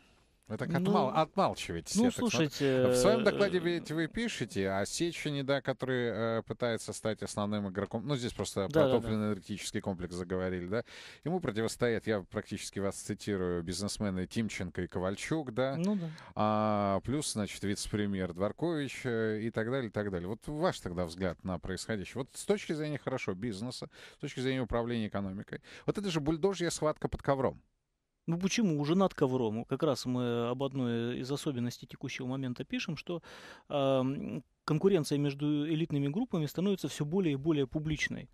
Это ну, так отмал, ну, отмалчиваетесь. Ну, слушайте... В своем докладе э, ведь вы пишете о а Сечине, да, который э, пытается стать основным игроком. Ну, здесь просто да, про топливно-энергетический да. комплекс заговорили, да. Ему противостоят, я практически вас цитирую, бизнесмены Тимченко и Ковальчук, да. Ну, да. А, плюс, значит, вице-премьер Дворкович э, и так далее, и так далее. Вот ваш тогда взгляд на происходящее. Вот с точки зрения, хорошо, бизнеса, с точки зрения управления экономикой. Вот это же бульдожья схватка под ковром. Ну почему? Уже над ковром. Как раз мы об одной из особенностей текущего момента пишем, что э, конкуренция между элитными группами становится все более и более публичной.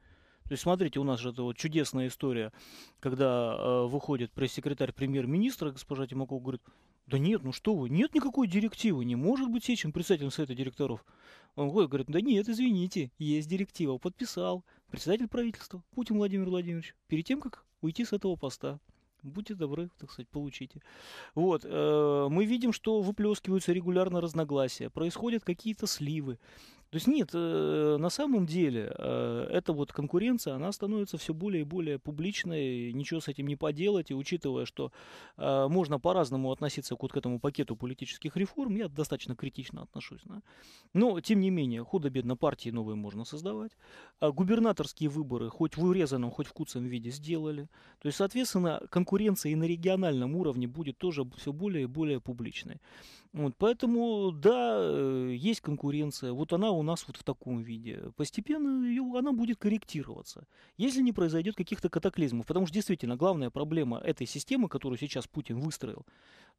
То есть, смотрите, у нас же это вот чудесная история, когда э, выходит пресс-секретарь премьер-министра, госпожа Тимакова, говорит, да нет, ну что вы, нет никакой директивы, не может быть Сечин председателем Совета директоров. Он говорит, да нет, извините, есть директива, подписал председатель правительства Путин Владимир Владимирович перед тем, как уйти с этого поста будьте добры, так сказать, получите. Вот, э, мы видим, что выплескиваются регулярно разногласия, происходят какие-то сливы. То есть нет, э, на самом деле э, эта вот конкуренция, она становится все более и более публичной, ничего с этим не поделать, и учитывая, что э, можно по-разному относиться вот к этому пакету политических реформ, я достаточно критично отношусь. Да? Но, тем не менее, худо-бедно партии новые можно создавать. А губернаторские выборы хоть в урезанном, хоть в куцем виде сделали. То есть, соответственно, конкуренция и на региональном уровне будет тоже все более и более публичной. Вот, поэтому, да, э, есть конкуренция. Вот она у нас вот в таком виде. Постепенно ее, она будет корректироваться, если не произойдет каких-то катаклизмов. Потому что действительно главная проблема этой системы, которую сейчас Путин выстроил,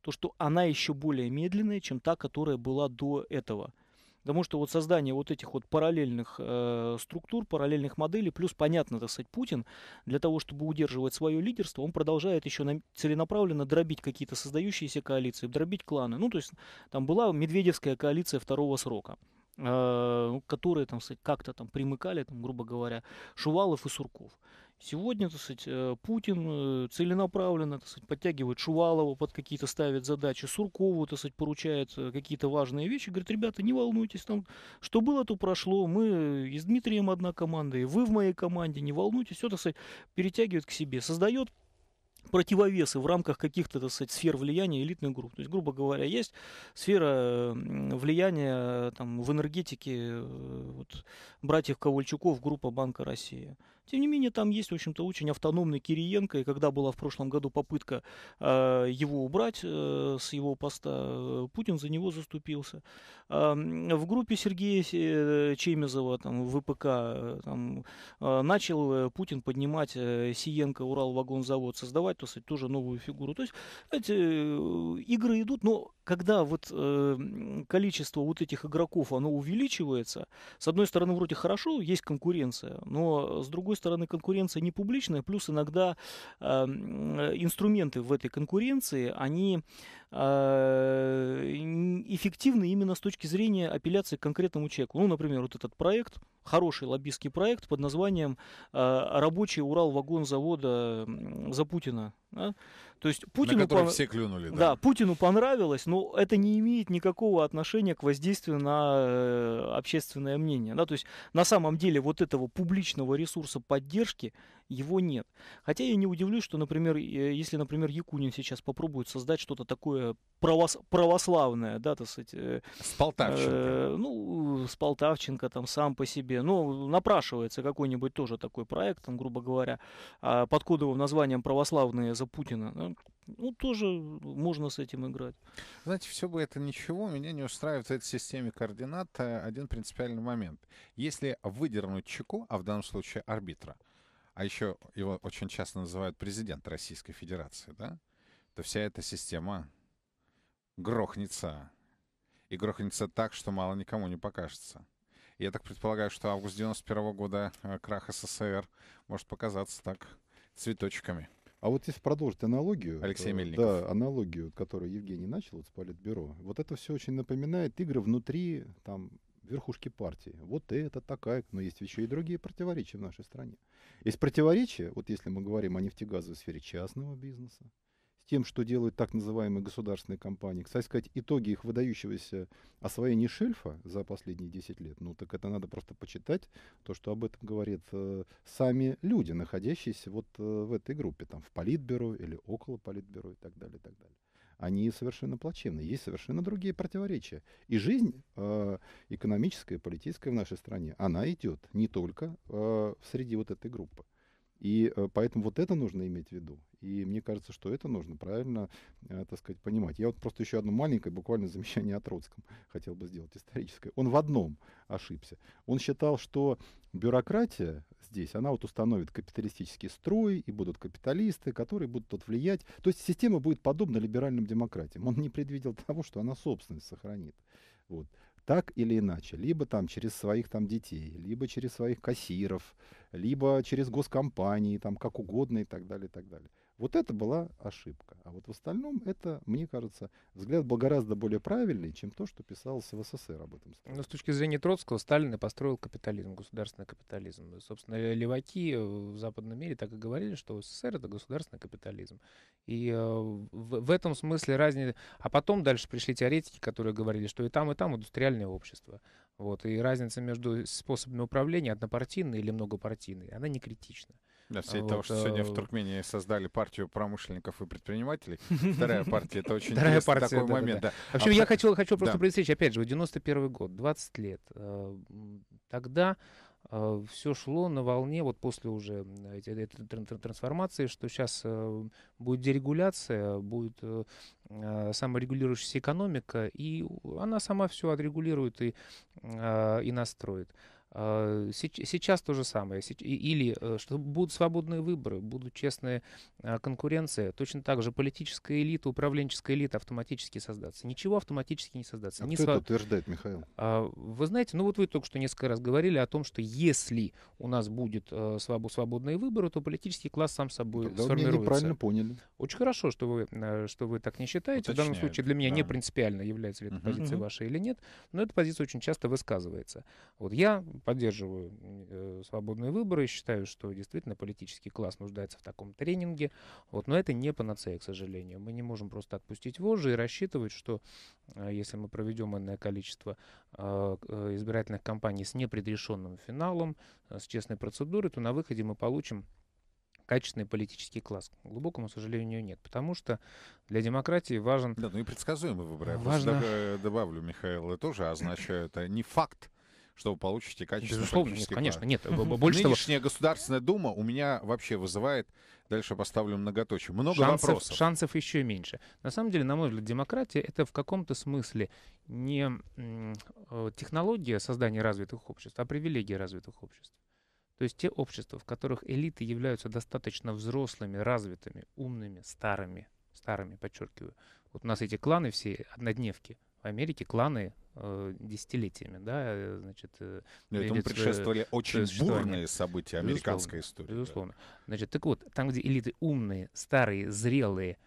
то, что она еще более медленная, чем та, которая была до этого – Потому что вот создание вот этих вот параллельных э, структур, параллельных моделей, плюс, понятно, так сказать, Путин, для того, чтобы удерживать свое лидерство, он продолжает еще на, целенаправленно дробить какие-то создающиеся коалиции, дробить кланы. Ну, то есть там была медведевская коалиция второго срока э, которые там как-то там примыкали, там, грубо говоря, Шувалов и Сурков. Сегодня, так сказать, э, Путин э, целенаправленно, так сказать, подтягивает Шувалова под какие-то ставит задачи, Суркову, так сказать, поручает э, какие-то важные вещи, говорит, ребята, не волнуйтесь, там, что было, то прошло, мы и с Дмитрием одна команда, и вы в моей команде, не волнуйтесь, все, так сказать, перетягивает к себе, создает противовесы в рамках каких-то, так сказать, сфер влияния элитных групп. То есть, грубо говоря, есть сфера влияния там, в энергетике вот, братьев Ковальчуков, группа Банка России – тем не менее, там есть, в общем-то, очень автономный Кириенко, и когда была в прошлом году попытка э, его убрать э, с его поста, э, Путин за него заступился. Э, в группе Сергея э, Чемезова, там, ВПК, э, там, э, начал Путин поднимать э, Сиенко, Урал-вагонзавод, создавать, то сказать, тоже новую фигуру. То есть, знаете, игры идут, но когда вот э, количество вот этих игроков, оно увеличивается, с одной стороны, вроде хорошо, есть конкуренция, но с другой другой стороны, конкуренция не публичная, плюс иногда э, инструменты в этой конкуренции, они э, эффективны именно с точки зрения апелляции к конкретному человеку. Ну, например, вот этот проект, хороший лоббистский проект под названием э, «Рабочий Урал вагон завода Путина". Да? То есть Путину на пон... все клюнули. Да. да, Путину понравилось, но это не имеет никакого отношения к воздействию на э, общественное мнение. Да? То есть на самом деле вот этого публичного ресурса поддержки его нет. Хотя я не удивлюсь, что, например, э, если, например, Якунин сейчас попробует создать что-то такое правос православное, да, так сказать. Э, с Полтавченко. Э, ну, с Полтавченко там сам по себе. Но ну, напрашивается какой-нибудь тоже такой проект, там, грубо говоря, а, под кодовым названием «Православные за Путина». Да? Э, ну, тоже можно с этим играть. Знаете, все бы это ничего. Меня не устраивает в этой системе координат один принципиальный момент. Если выдернуть чеку, а в данном случае арбитра, а еще его очень часто называют президент Российской Федерации, да, то вся эта система грохнется. И грохнется так, что мало никому не покажется. я так предполагаю, что август 91 -го года э, крах СССР может показаться так цветочками. А вот если продолжить аналогию, Алексей э, Мельников. да, аналогию, которую Евгений начал вот с политбюро, вот это все очень напоминает игры внутри там верхушки партии. Вот это такая, но есть еще и другие противоречия в нашей стране. Есть противоречия, вот если мы говорим о нефтегазовой сфере частного бизнеса, с тем, что делают так называемые государственные компании. Кстати сказать, итоги их выдающегося освоения шельфа за последние 10 лет, ну так это надо просто почитать, то, что об этом говорят э, сами люди, находящиеся вот э, в этой группе, там в политбюро или около политбюро и так далее, и так далее они совершенно плачевны. Есть совершенно другие противоречия. И жизнь э, экономическая, политическая в нашей стране, она идет не только э, среди вот этой группы. И э, поэтому вот это нужно иметь в виду. И мне кажется, что это нужно правильно, э, так сказать, понимать. Я вот просто еще одно маленькое буквально [LAUGHS] замечание о Троцком хотел бы сделать, историческое. Он в одном ошибся. Он считал, что бюрократия здесь, она вот установит капиталистический строй, и будут капиталисты, которые будут тут влиять. То есть система будет подобна либеральным демократиям. Он не предвидел [LAUGHS] того, что она собственность сохранит. Вот так или иначе, либо там через своих там детей, либо через своих кассиров, либо через госкомпании, там как угодно и так далее, и так далее. Вот это была ошибка. А вот в остальном это, мне кажется, взгляд был гораздо более правильный, чем то, что писалось в СССР об этом. Но ну, с точки зрения Троцкого, Сталин и построил капитализм, государственный капитализм. Собственно, э, леваки э, в западном мире так и говорили, что СССР — это государственный капитализм. И э, в, в этом смысле разница... А потом дальше пришли теоретики, которые говорили, что и там, и там индустриальное общество. Вот, и разница между способами управления, однопартийной или многопартийной, она не критична. Да, в свете вот, того, что сегодня в а, Туркмении создали партию промышленников и предпринимателей. [LAUGHS] Вторая партия, это очень Вторая такой момент. Да. А вообще, а я хотел, хочу просто да. предсечь, опять же, 91 год, 20 лет. Э, тогда э, все шло на волне вот после уже этой трансформации, что сейчас э, будет дерегуляция, будет саморегулирующаяся экономика, и она сама все отрегулирует и, и настроит. Э, сейчас то же самое. Или э, что будут свободные выборы, будут честные э, конкуренции. Точно так же политическая элита, управленческая элита автоматически создаться, Ничего автоматически не создаться. А не кто сво... это утверждает, Михаил? А, вы знаете, ну вот вы только что несколько раз говорили о том, что если у нас будет свободные выборы, то политический класс сам собой Тогда сформируется. Вы неправильно поняли. Очень хорошо, что вы, что вы так не считаете. Уточняю. В данном случае для меня да. не принципиально, является ли это uh позиция ваша или нет. Но эта позиция очень часто высказывается. Вот я поддерживаю э, свободные выборы, считаю, что действительно политический класс нуждается в таком тренинге, вот, но это не панацея, к сожалению. Мы не можем просто отпустить вожжи и рассчитывать, что э, если мы проведем энное количество а, э, избирательных кампаний с непредрешенным финалом, с честной процедурой, то на выходе мы получим качественный политический класс. К глубокому сожалению, нет, потому что для демократии важен... Да, ну и предсказуемые выборы. Важно... Я добавлю, Михаил, это тоже означает а, не факт, что вы получите качество Безусловно, нет, конечно, нет. Больше Нынешняя того... Государственная Дума у меня вообще вызывает, дальше поставлю многоточие, много шансов, вопросов. Шансов еще меньше. На самом деле, на мой взгляд, демократия — это в каком-то смысле не э, технология создания развитых обществ, а привилегия развитых обществ. То есть те общества, в которых элиты являются достаточно взрослыми, развитыми, умными, старыми, старыми, подчеркиваю. Вот у нас эти кланы все однодневки, Америке кланы э, десятилетиями, да, э, значит... Э, Но ну, этому предшествовали э, очень бурные события американской истории. Безусловно. Да. Значит, так вот, там, где элиты умные, старые, зрелые,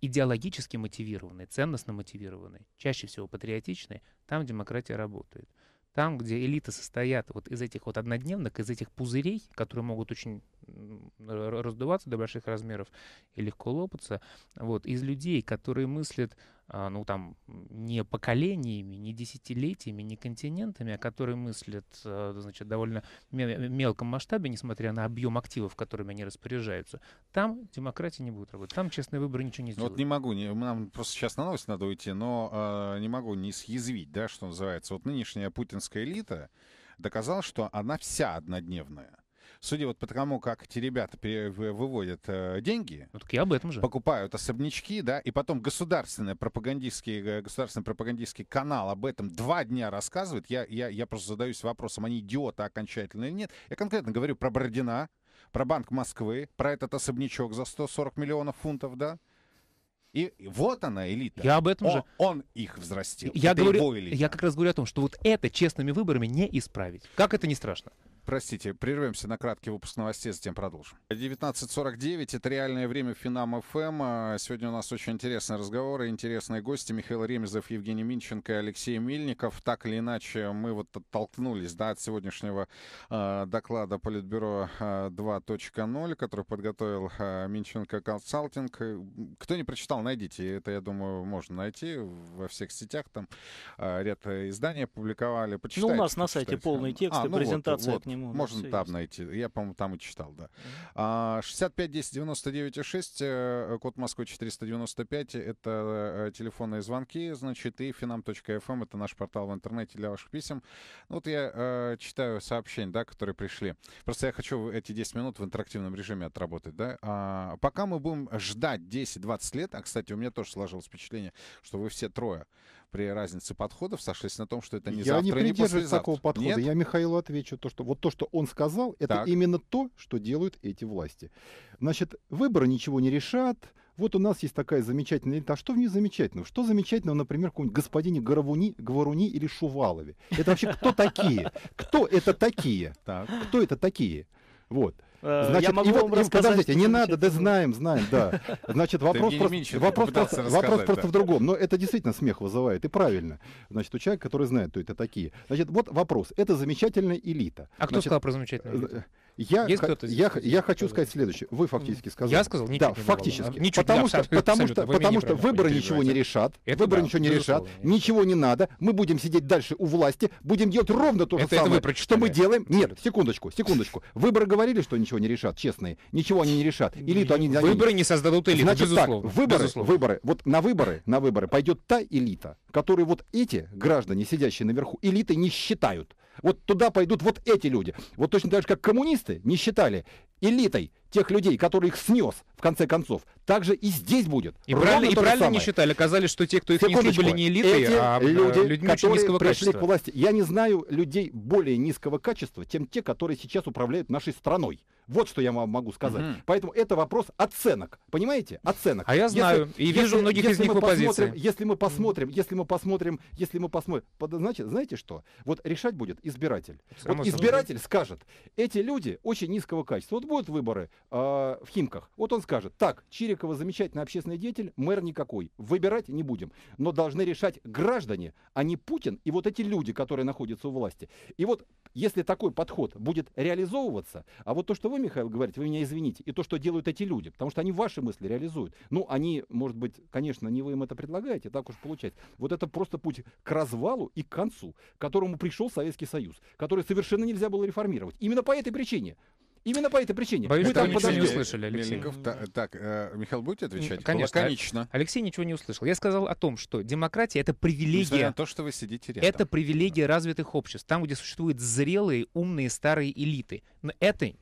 идеологически мотивированные, ценностно мотивированные, чаще всего патриотичные, там демократия работает. Там, где элиты состоят вот из этих вот однодневных, из этих пузырей, которые могут очень раздуваться до больших размеров и легко лопаться, вот, из людей, которые мыслят а, ну там не поколениями, не десятилетиями, не континентами, а которые мыслят, а, значит, довольно мелком масштабе, несмотря на объем активов, которыми они распоряжаются, там демократия не будет работать, там честные выборы ничего не ну, сделают. Вот не могу, не, нам просто сейчас на новость надо уйти, но э, не могу не съязвить, да, что называется. Вот нынешняя путинская элита доказала, что она вся однодневная судя вот по тому, как эти ребята выводят э, деньги, ну, так я об этом же. покупают особнячки, да, и потом государственный пропагандистский, э, государственный пропагандистский канал об этом два дня рассказывает, я, я, я просто задаюсь вопросом, они идиоты окончательно или нет. Я конкретно говорю про Бородина, про Банк Москвы, про этот особнячок за 140 миллионов фунтов, да, и вот она, элита. Я об этом он, же. Он их взрастил. Я, это говорю, я как раз говорю о том, что вот это честными выборами не исправить. Как это не страшно? Простите, прервемся на краткий выпуск новостей, затем продолжим. 19.49, это реальное время Финам ФМ. Эм. А, сегодня у нас очень интересные разговоры, интересные гости. Михаил Ремезов, Евгений Минченко и Алексей Мельников. Так или иначе, мы вот оттолкнулись да, от сегодняшнего э, доклада Политбюро 2.0, а, который подготовил э, Минченко консалтинг. Кто не прочитал, найдите. Это, я думаю, можно найти во всех сетях. Там э, ряд изданий опубликовали. Почитайте, ну, у нас на сайте полный текст а, и ну презентация вот, вот, к нему нему. Можно там есть. найти. Я, по-моему, там и читал, да. Mm-hmm. 65 10 99 6, код Москвы 495, это э, э, телефонные звонки, значит, и finam.fm, эм это наш портал в интернете для ваших писем. Ну, вот я э, читаю сообщения, да, которые пришли. Просто я хочу эти 10 минут в интерактивном режиме отработать, да. А, пока мы будем ждать 10-20 лет, а, кстати, у меня тоже сложилось впечатление, что вы все трое при разнице подходов сошлись на том, что это не я завтра, не придерживаюсь не такого подхода. Нет? Я Михаилу отвечу то, что вот то, что он сказал, это так. именно то, что делают эти власти. Значит, выборы ничего не решат. Вот у нас есть такая замечательная элита. А что в ней замечательного? Что замечательного, например, каком-нибудь господине Горовуни, Говоруни или Шувалове? Это вообще кто такие? Кто это такие? Кто это такие? Вот. Э, Значит, я могу и, вам и, рассказать. Подождите, не надо, да знаем, знаем, да. [LAUGHS] Значит, вопрос, да, просто, вопрос, просто, вопрос да. просто в другом. Но это действительно смех вызывает, и правильно. Значит, у человека, который знает, кто это такие. Значит, вот вопрос. Это замечательная элита. А кто Значит, сказал про замечательную элиту? Э, я, х- я, я хочу сказать, следующее. Вы фактически сказали. Я сказал, ничего да, не фактически. А, ничего, потому да, что, потому что, потому что выборы ничего не решат. Это выборы да, ничего не решат. Нет. Ничего не надо. Мы будем сидеть дальше у власти, будем делать ровно то же это, самое, это что мы делаем. Нет, секундочку, секундочку. Выборы говорили, что ничего не решат, честные. Ничего они не решат. Элиту они Выборы не создадут элиту, Значит безусловно. так, выборы, безусловно. выборы. Вот на выборы, на выборы пойдет та элита, которую вот эти граждане, сидящие наверху, элиты не считают. Вот туда пойдут вот эти люди. Вот точно так же, как коммунисты не считали элитой тех людей, которые их снес, в конце концов, также и здесь будет. И Ровно правильно, и правильно не считали, оказались, что те, кто их Секундочку, были не элитой, эти а э, люди, людьми очень низкого качества. К власти. Я не знаю людей более низкого качества, чем те, которые сейчас управляют нашей страной. Вот что я вам могу сказать. Угу. Поэтому это вопрос оценок. Понимаете? Оценок. А я знаю. Если, и вижу если, многих если из них в позиции. Если мы посмотрим, если мы посмотрим, если мы посмотрим, значит, знаете что? Вот решать будет избиратель. Само вот собой. избиратель скажет, эти люди очень низкого качества. Вот будут выборы э, в Химках. Вот он скажет, так, Чирикова замечательный общественный деятель, мэр никакой. Выбирать не будем. Но должны решать граждане, а не Путин и вот эти люди, которые находятся у власти. И вот если такой подход будет реализовываться, а вот то, что вы Михаил, говорите, вы меня извините, и то, что делают эти люди, потому что они ваши мысли реализуют. Ну, они, может быть, конечно, не вы им это предлагаете, так уж получать. Вот это просто путь к развалу и к концу, к которому пришел Советский Союз, который совершенно нельзя было реформировать. Именно по этой причине. Именно по этой причине. Боюсь, мы там ничего не услышали, Алексей. Мельников, та, так, э, Михаил, будете отвечать? Конечно. Лаконично. А, Алексей ничего не услышал. Я сказал о том, что демократия — это привилегия... На то, что вы сидите рядом. Это привилегия да. развитых обществ, там, где существуют зрелые, умные, старые элиты. Но это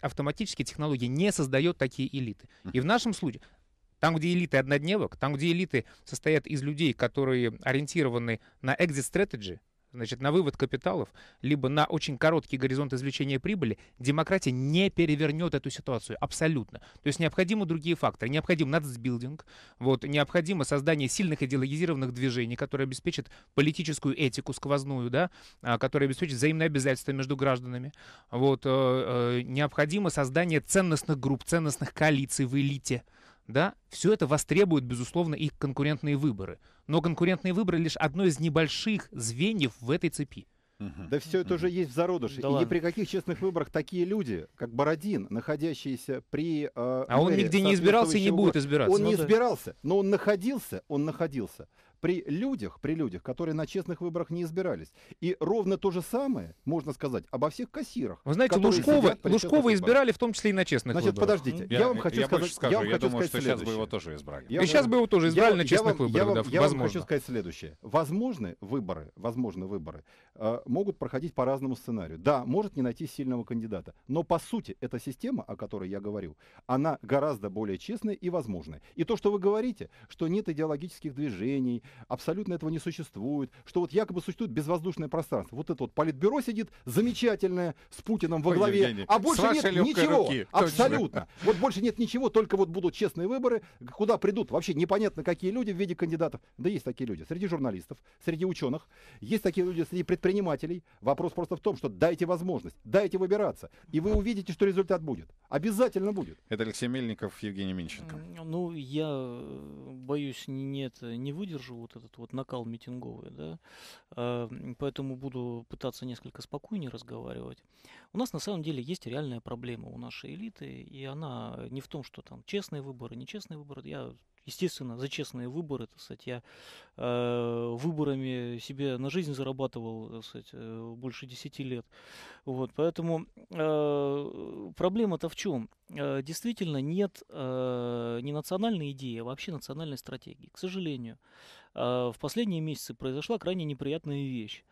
автоматически технология не создает такие элиты. И в нашем случае, там, где элиты однодневок, там, где элиты состоят из людей, которые ориентированы на exit strategy, значит, на вывод капиталов, либо на очень короткий горизонт извлечения прибыли, демократия не перевернет эту ситуацию абсолютно. То есть необходимы другие факторы. Необходим нацбилдинг, вот, необходимо создание сильных идеологизированных движений, которые обеспечат политическую этику сквозную, да, а, которые обеспечат взаимные обязательства между гражданами. Вот, э, э, необходимо создание ценностных групп, ценностных коалиций в элите, да, все это востребует, безусловно, их конкурентные выборы. Но конкурентные выборы лишь одно из небольших звеньев в этой цепи. Да все это уже есть в зародыше. Да и ни при каких честных выборах такие люди, как Бородин, находящиеся при... Э, а он нигде не избирался и не будет избираться. Он ну, не да. избирался, но он находился, он находился при людях, при людях, которые на честных выборах не избирались. И ровно то же самое можно сказать обо всех кассирах. Вы знаете, Лужкова, Лужкова избирали в том числе и на честных Значит, выборах. подождите, я, я вам хочу я сказать, скажу, я, вам я хочу думаю, сказать что следующее. сейчас бы его тоже избрали. Я и вам, сейчас бы его тоже избрали я, на честных я вам, выборах, я вам, да, я вам хочу сказать следующее. Возможны выборы, возможны выборы, э, могут проходить по разному сценарию. Да, может не найти сильного кандидата, но по сути эта система, о которой я говорю, она гораздо более честная и возможная. И то, что вы говорите, что нет идеологических движений, абсолютно этого не существует, что вот якобы существует безвоздушное пространство. Вот это вот политбюро сидит замечательное с Путиным во главе, Ой, Евгений, а больше нет ничего, руки, абсолютно. Точно. Вот больше нет ничего, только вот будут честные выборы, куда придут вообще непонятно какие люди в виде кандидатов. Да есть такие люди среди журналистов, среди ученых, есть такие люди среди предпринимателей. Вопрос просто в том, что дайте возможность, дайте выбираться, и вы увидите, что результат будет. Обязательно будет. Это Алексей Мельников, Евгений Минченко. Ну, я э, боюсь, нет, не выдержу вот этот вот накал митинговый, да, а, поэтому буду пытаться несколько спокойнее разговаривать. У нас на самом деле есть реальная проблема у нашей элиты, и она не в том, что там честные выборы, нечестные выборы, я Естественно, за честные выборы, так сказать, я э, выборами себе на жизнь зарабатывал, так сказать, э, больше 10 лет. Вот, поэтому э, проблема-то в чем? Э, действительно, нет э, не национальной идеи, а вообще национальной стратегии. К сожалению, э, в последние месяцы произошла крайне неприятная вещь.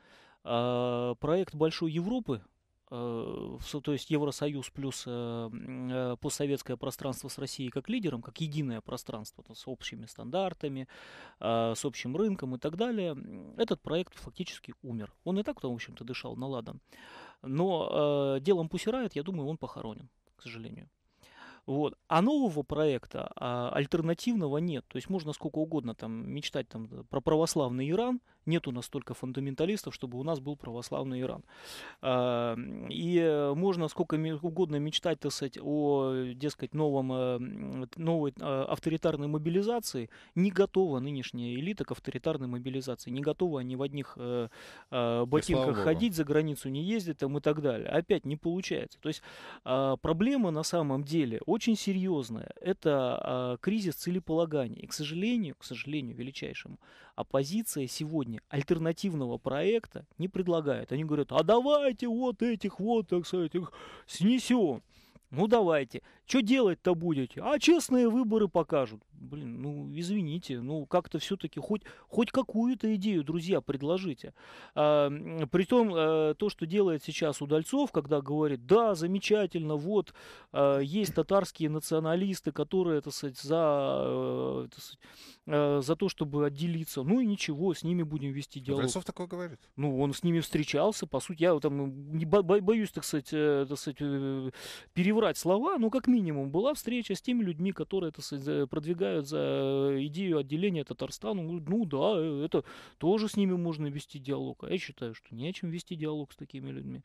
Э, проект Большой Европы, Э, то есть Евросоюз плюс э, э, постсоветское пространство с Россией как лидером, как единое пространство с общими стандартами, с общим рынком и так далее, этот проект фактически умер. Он и так, в общем-то, дышал на ну ладан. Но делом пусирает, я думаю, он похоронен, к сожалению. Вот. А нового проекта а, альтернативного нет. То есть можно сколько угодно там мечтать там, про православный Иран, нету настолько фундаменталистов, чтобы у нас был православный Иран. А, и э, можно сколько угодно мечтать, так сказать, о, дескать, новом, э, новой э, авторитарной мобилизации. Не готова нынешняя элита к авторитарной мобилизации. Не готова они в одних ботинках ходить, за границу не ездить там, и так далее. Опять не получается. То есть а, проблема на самом деле очень серьезная. Это а, кризис целеполагания. И, к сожалению, к сожалению, величайшему, оппозиция сегодня альтернативного проекта не предлагает. Они говорят, а давайте вот этих вот, так сказать, их снесем. Ну давайте. Что делать-то будете? А честные выборы покажут. Блин, ну извините, ну как-то все-таки хоть, хоть какую-то идею, друзья, предложите. А, притом а, то, что делает сейчас Удальцов, когда говорит, да, замечательно, вот а, есть татарские националисты, которые, это сказать, за, э, так сказать, а, за то, чтобы отделиться. Ну и ничего, с ними будем вести диалог. Удальцов такое говорит? Ну, он с ними встречался, по сути, я там не бо боюсь, так сказать, так сказать переврать слова, но как минимум минимум была встреча с теми людьми, которые это продвигают за э, идею отделения Татарстана. Ну да, э, это тоже с ними можно вести диалог. А я считаю, что не о чем вести диалог с такими людьми.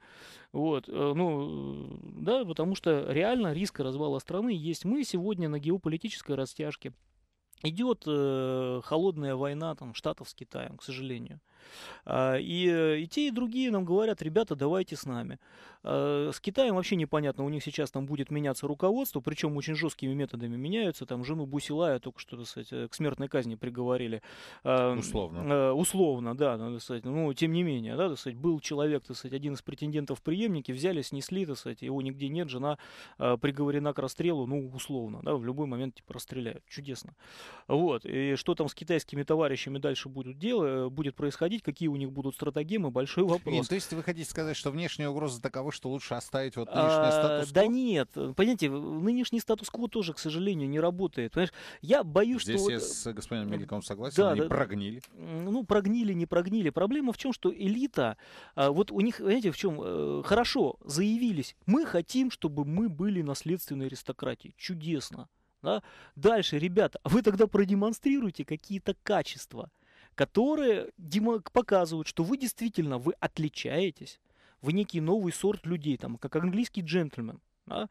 Вот. Э, ну, да, потому что реально риск развала страны есть. Мы сегодня на геополитической растяжке. Идет э, холодная война там, Штатов с Китаем, к сожалению. А, и, и те, и другие нам говорят, ребята, давайте с нами. А, с Китаем вообще непонятно, у них сейчас там будет меняться руководство, причем очень жесткими методами меняются. Там жену Бусилая только что, так сказать, э, к смертной казни приговорили. А, условно. Э, условно, да, надо ну, сказать. Ну, тем не менее, да, так сказать, был человек, так сказать, один из претендентов преемники, взяли, снесли, так сказать, его нигде нет, жена приговорена к расстрелу, ну, условно, да, в любой момент типа расстреляют. Чудесно. Вот. И что там с китайскими товарищами дальше будет делать, э, будет происходить, обсудить, какие у них будут стратегемы, большой вопрос. Нет, то есть вы хотите сказать, что внешняя угроза такова, что лучше оставить вот а, нынешний а, статус-кво? Да нет, понимаете, нынешний статус-кво тоже, к сожалению, не работает. Понимаешь, я боюсь, Здесь что... Здесь я вот... с э, господином Мельниковым согласен, да, они да, прогнили. Ну, прогнили, не прогнили. Проблема в чем, что элита, а, вот у них, понимаете, в чем, э, хорошо заявились, мы хотим, чтобы мы были наследственной аристократией. Чудесно. Да? Дальше, ребята, а вы тогда продемонстрируйте какие-то качества – которые показывают, что вы действительно, вы отличаетесь, вы некий новый сорт людей, там, как английский джентльмен. Да?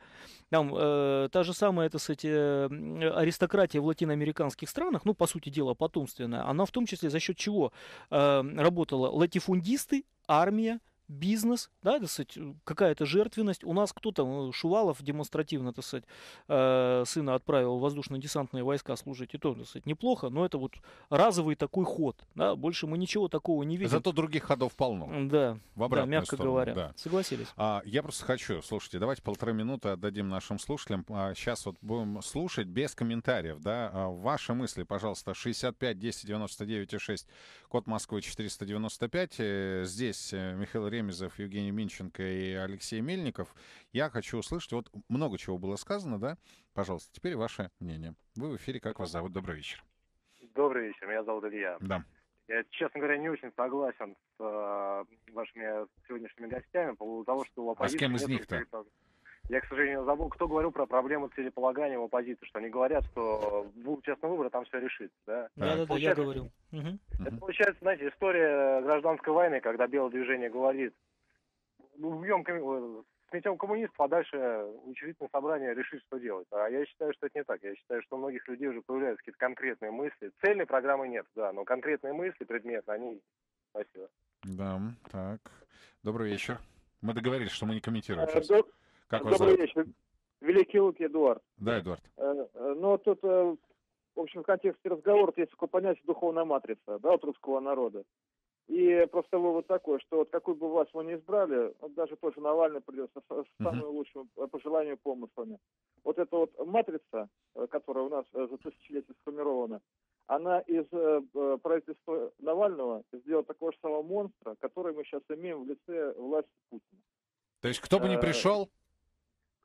Там э, та же самая, это, кстати, э, э, аристократия в латиноамериканских странах, ну, по сути дела, потомственная, она в том числе за счет чего э, работала? Латифундисты, армия, бизнес, да, это сказать, э, какая-то жертвенность. У нас кто-то, э, Шувалов демонстративно, это сказать, э, сына отправил в воздушно-десантные войска служить, и то, так сказать, неплохо, но это вот разовый такой ход, да, больше мы ничего такого не видим. Зато других ходов полно. Да, в да мягко сторону, говоря. Да. Согласились. А, я просто хочу, слушайте, давайте полторы минуты отдадим нашим слушателям. А, сейчас вот будем слушать без комментариев, да, а, ваши мысли, пожалуйста, 65 10 99 6, код Москвы 495. Здесь Михаил Ремезов, Евгений Минченко и Алексей Мельников. Я хочу услышать, вот много чего было сказано, да? Пожалуйста, теперь ваше мнение. Вы в эфире, как вас зовут? Добрый вечер. Добрый вечер, меня зовут Илья. Да. Я, честно говоря, не очень согласен с э, вашими сегодняшними гостями по поводу того, что у оппозиции... А с кем из них-то? Каких-то я, к сожалению, забыл, кто говорил про проблему целеполагания в оппозиции, что они говорят, что будут честные выборы, там все решится. Да, да, да, получается, я говорю. Угу. Это получается, знаете, история гражданской войны, когда белое движение говорит, убьем, «Ну, сметем коммунистов, а дальше учредительное собрание решит, что делать. А я считаю, что это не так. Я считаю, что у многих людей уже появляются какие-то конкретные мысли. Цельной программы нет, да, но конкретные мысли, предметы, они... Спасибо. Да, так. Добрый вечер. Мы договорились, что мы не комментируем э, сейчас. Как Добрый зовут? вечер. Великий Лук Эдуард. Да, Эдуард. Э, э, Но ну, а тут, э, в общем, в контексте разговора есть такое понятие духовная матрица, да, от русского народа. И просто вывод такой, что вот какую бы власть вы ни избрали, вот даже тоже Навальный придется с uh самым лучшим по желанию помыслами. Вот эта вот матрица, которая у нас за тысячелетие сформирована, она из э, правительства Навального сделала такого же самого монстра, который мы сейчас имеем в лице власти Путина. То есть кто бы ни пришел,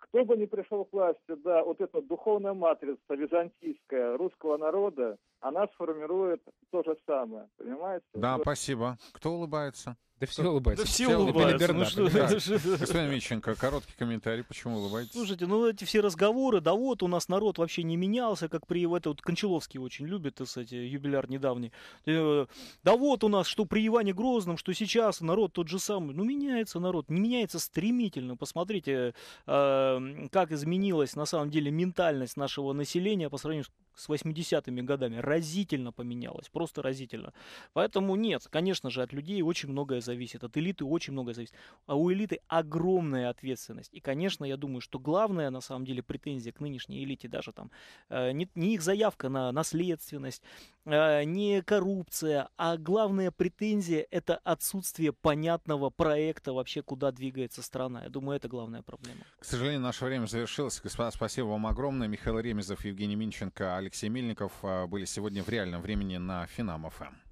кто бы ни пришел к власти, да, вот эта духовная матрица византийская русского народа, она сформирует то же самое, понимаете? Да, вот. спасибо. Кто улыбается? Да все улыбаются. Да все, все улыбаются. улыбаются. Ну, да, что, да. Господин Мищенко, короткий комментарий, почему улыбаетесь? Слушайте, ну эти все разговоры, да вот у нас народ вообще не менялся, как при это вот Кончаловский очень любит, кстати, юбиляр недавний. Э, да вот у нас, что при Иване Грозном, что сейчас народ тот же самый. Ну меняется народ, не меняется стремительно. Посмотрите, э, как изменилась на самом деле ментальность нашего населения по сравнению с с 80-ми годами разительно поменялось, просто разительно. Поэтому нет, конечно же, от людей очень многое зависит, от элиты очень многое зависит. А у элиты огромная ответственность. И, конечно, я думаю, что главная, на самом деле, претензия к нынешней элите даже там, э, не, не их заявка на наследственность, Э, не коррупция, а главная претензия – это отсутствие понятного проекта вообще, куда двигается страна. Я думаю, это главная проблема. К сожалению, наше время завершилось. Господа, спасибо вам огромное. Михаил Ремезов, Евгений Минченко, Алексей Мильников а, были сегодня в реальном времени на Финам-ФМ.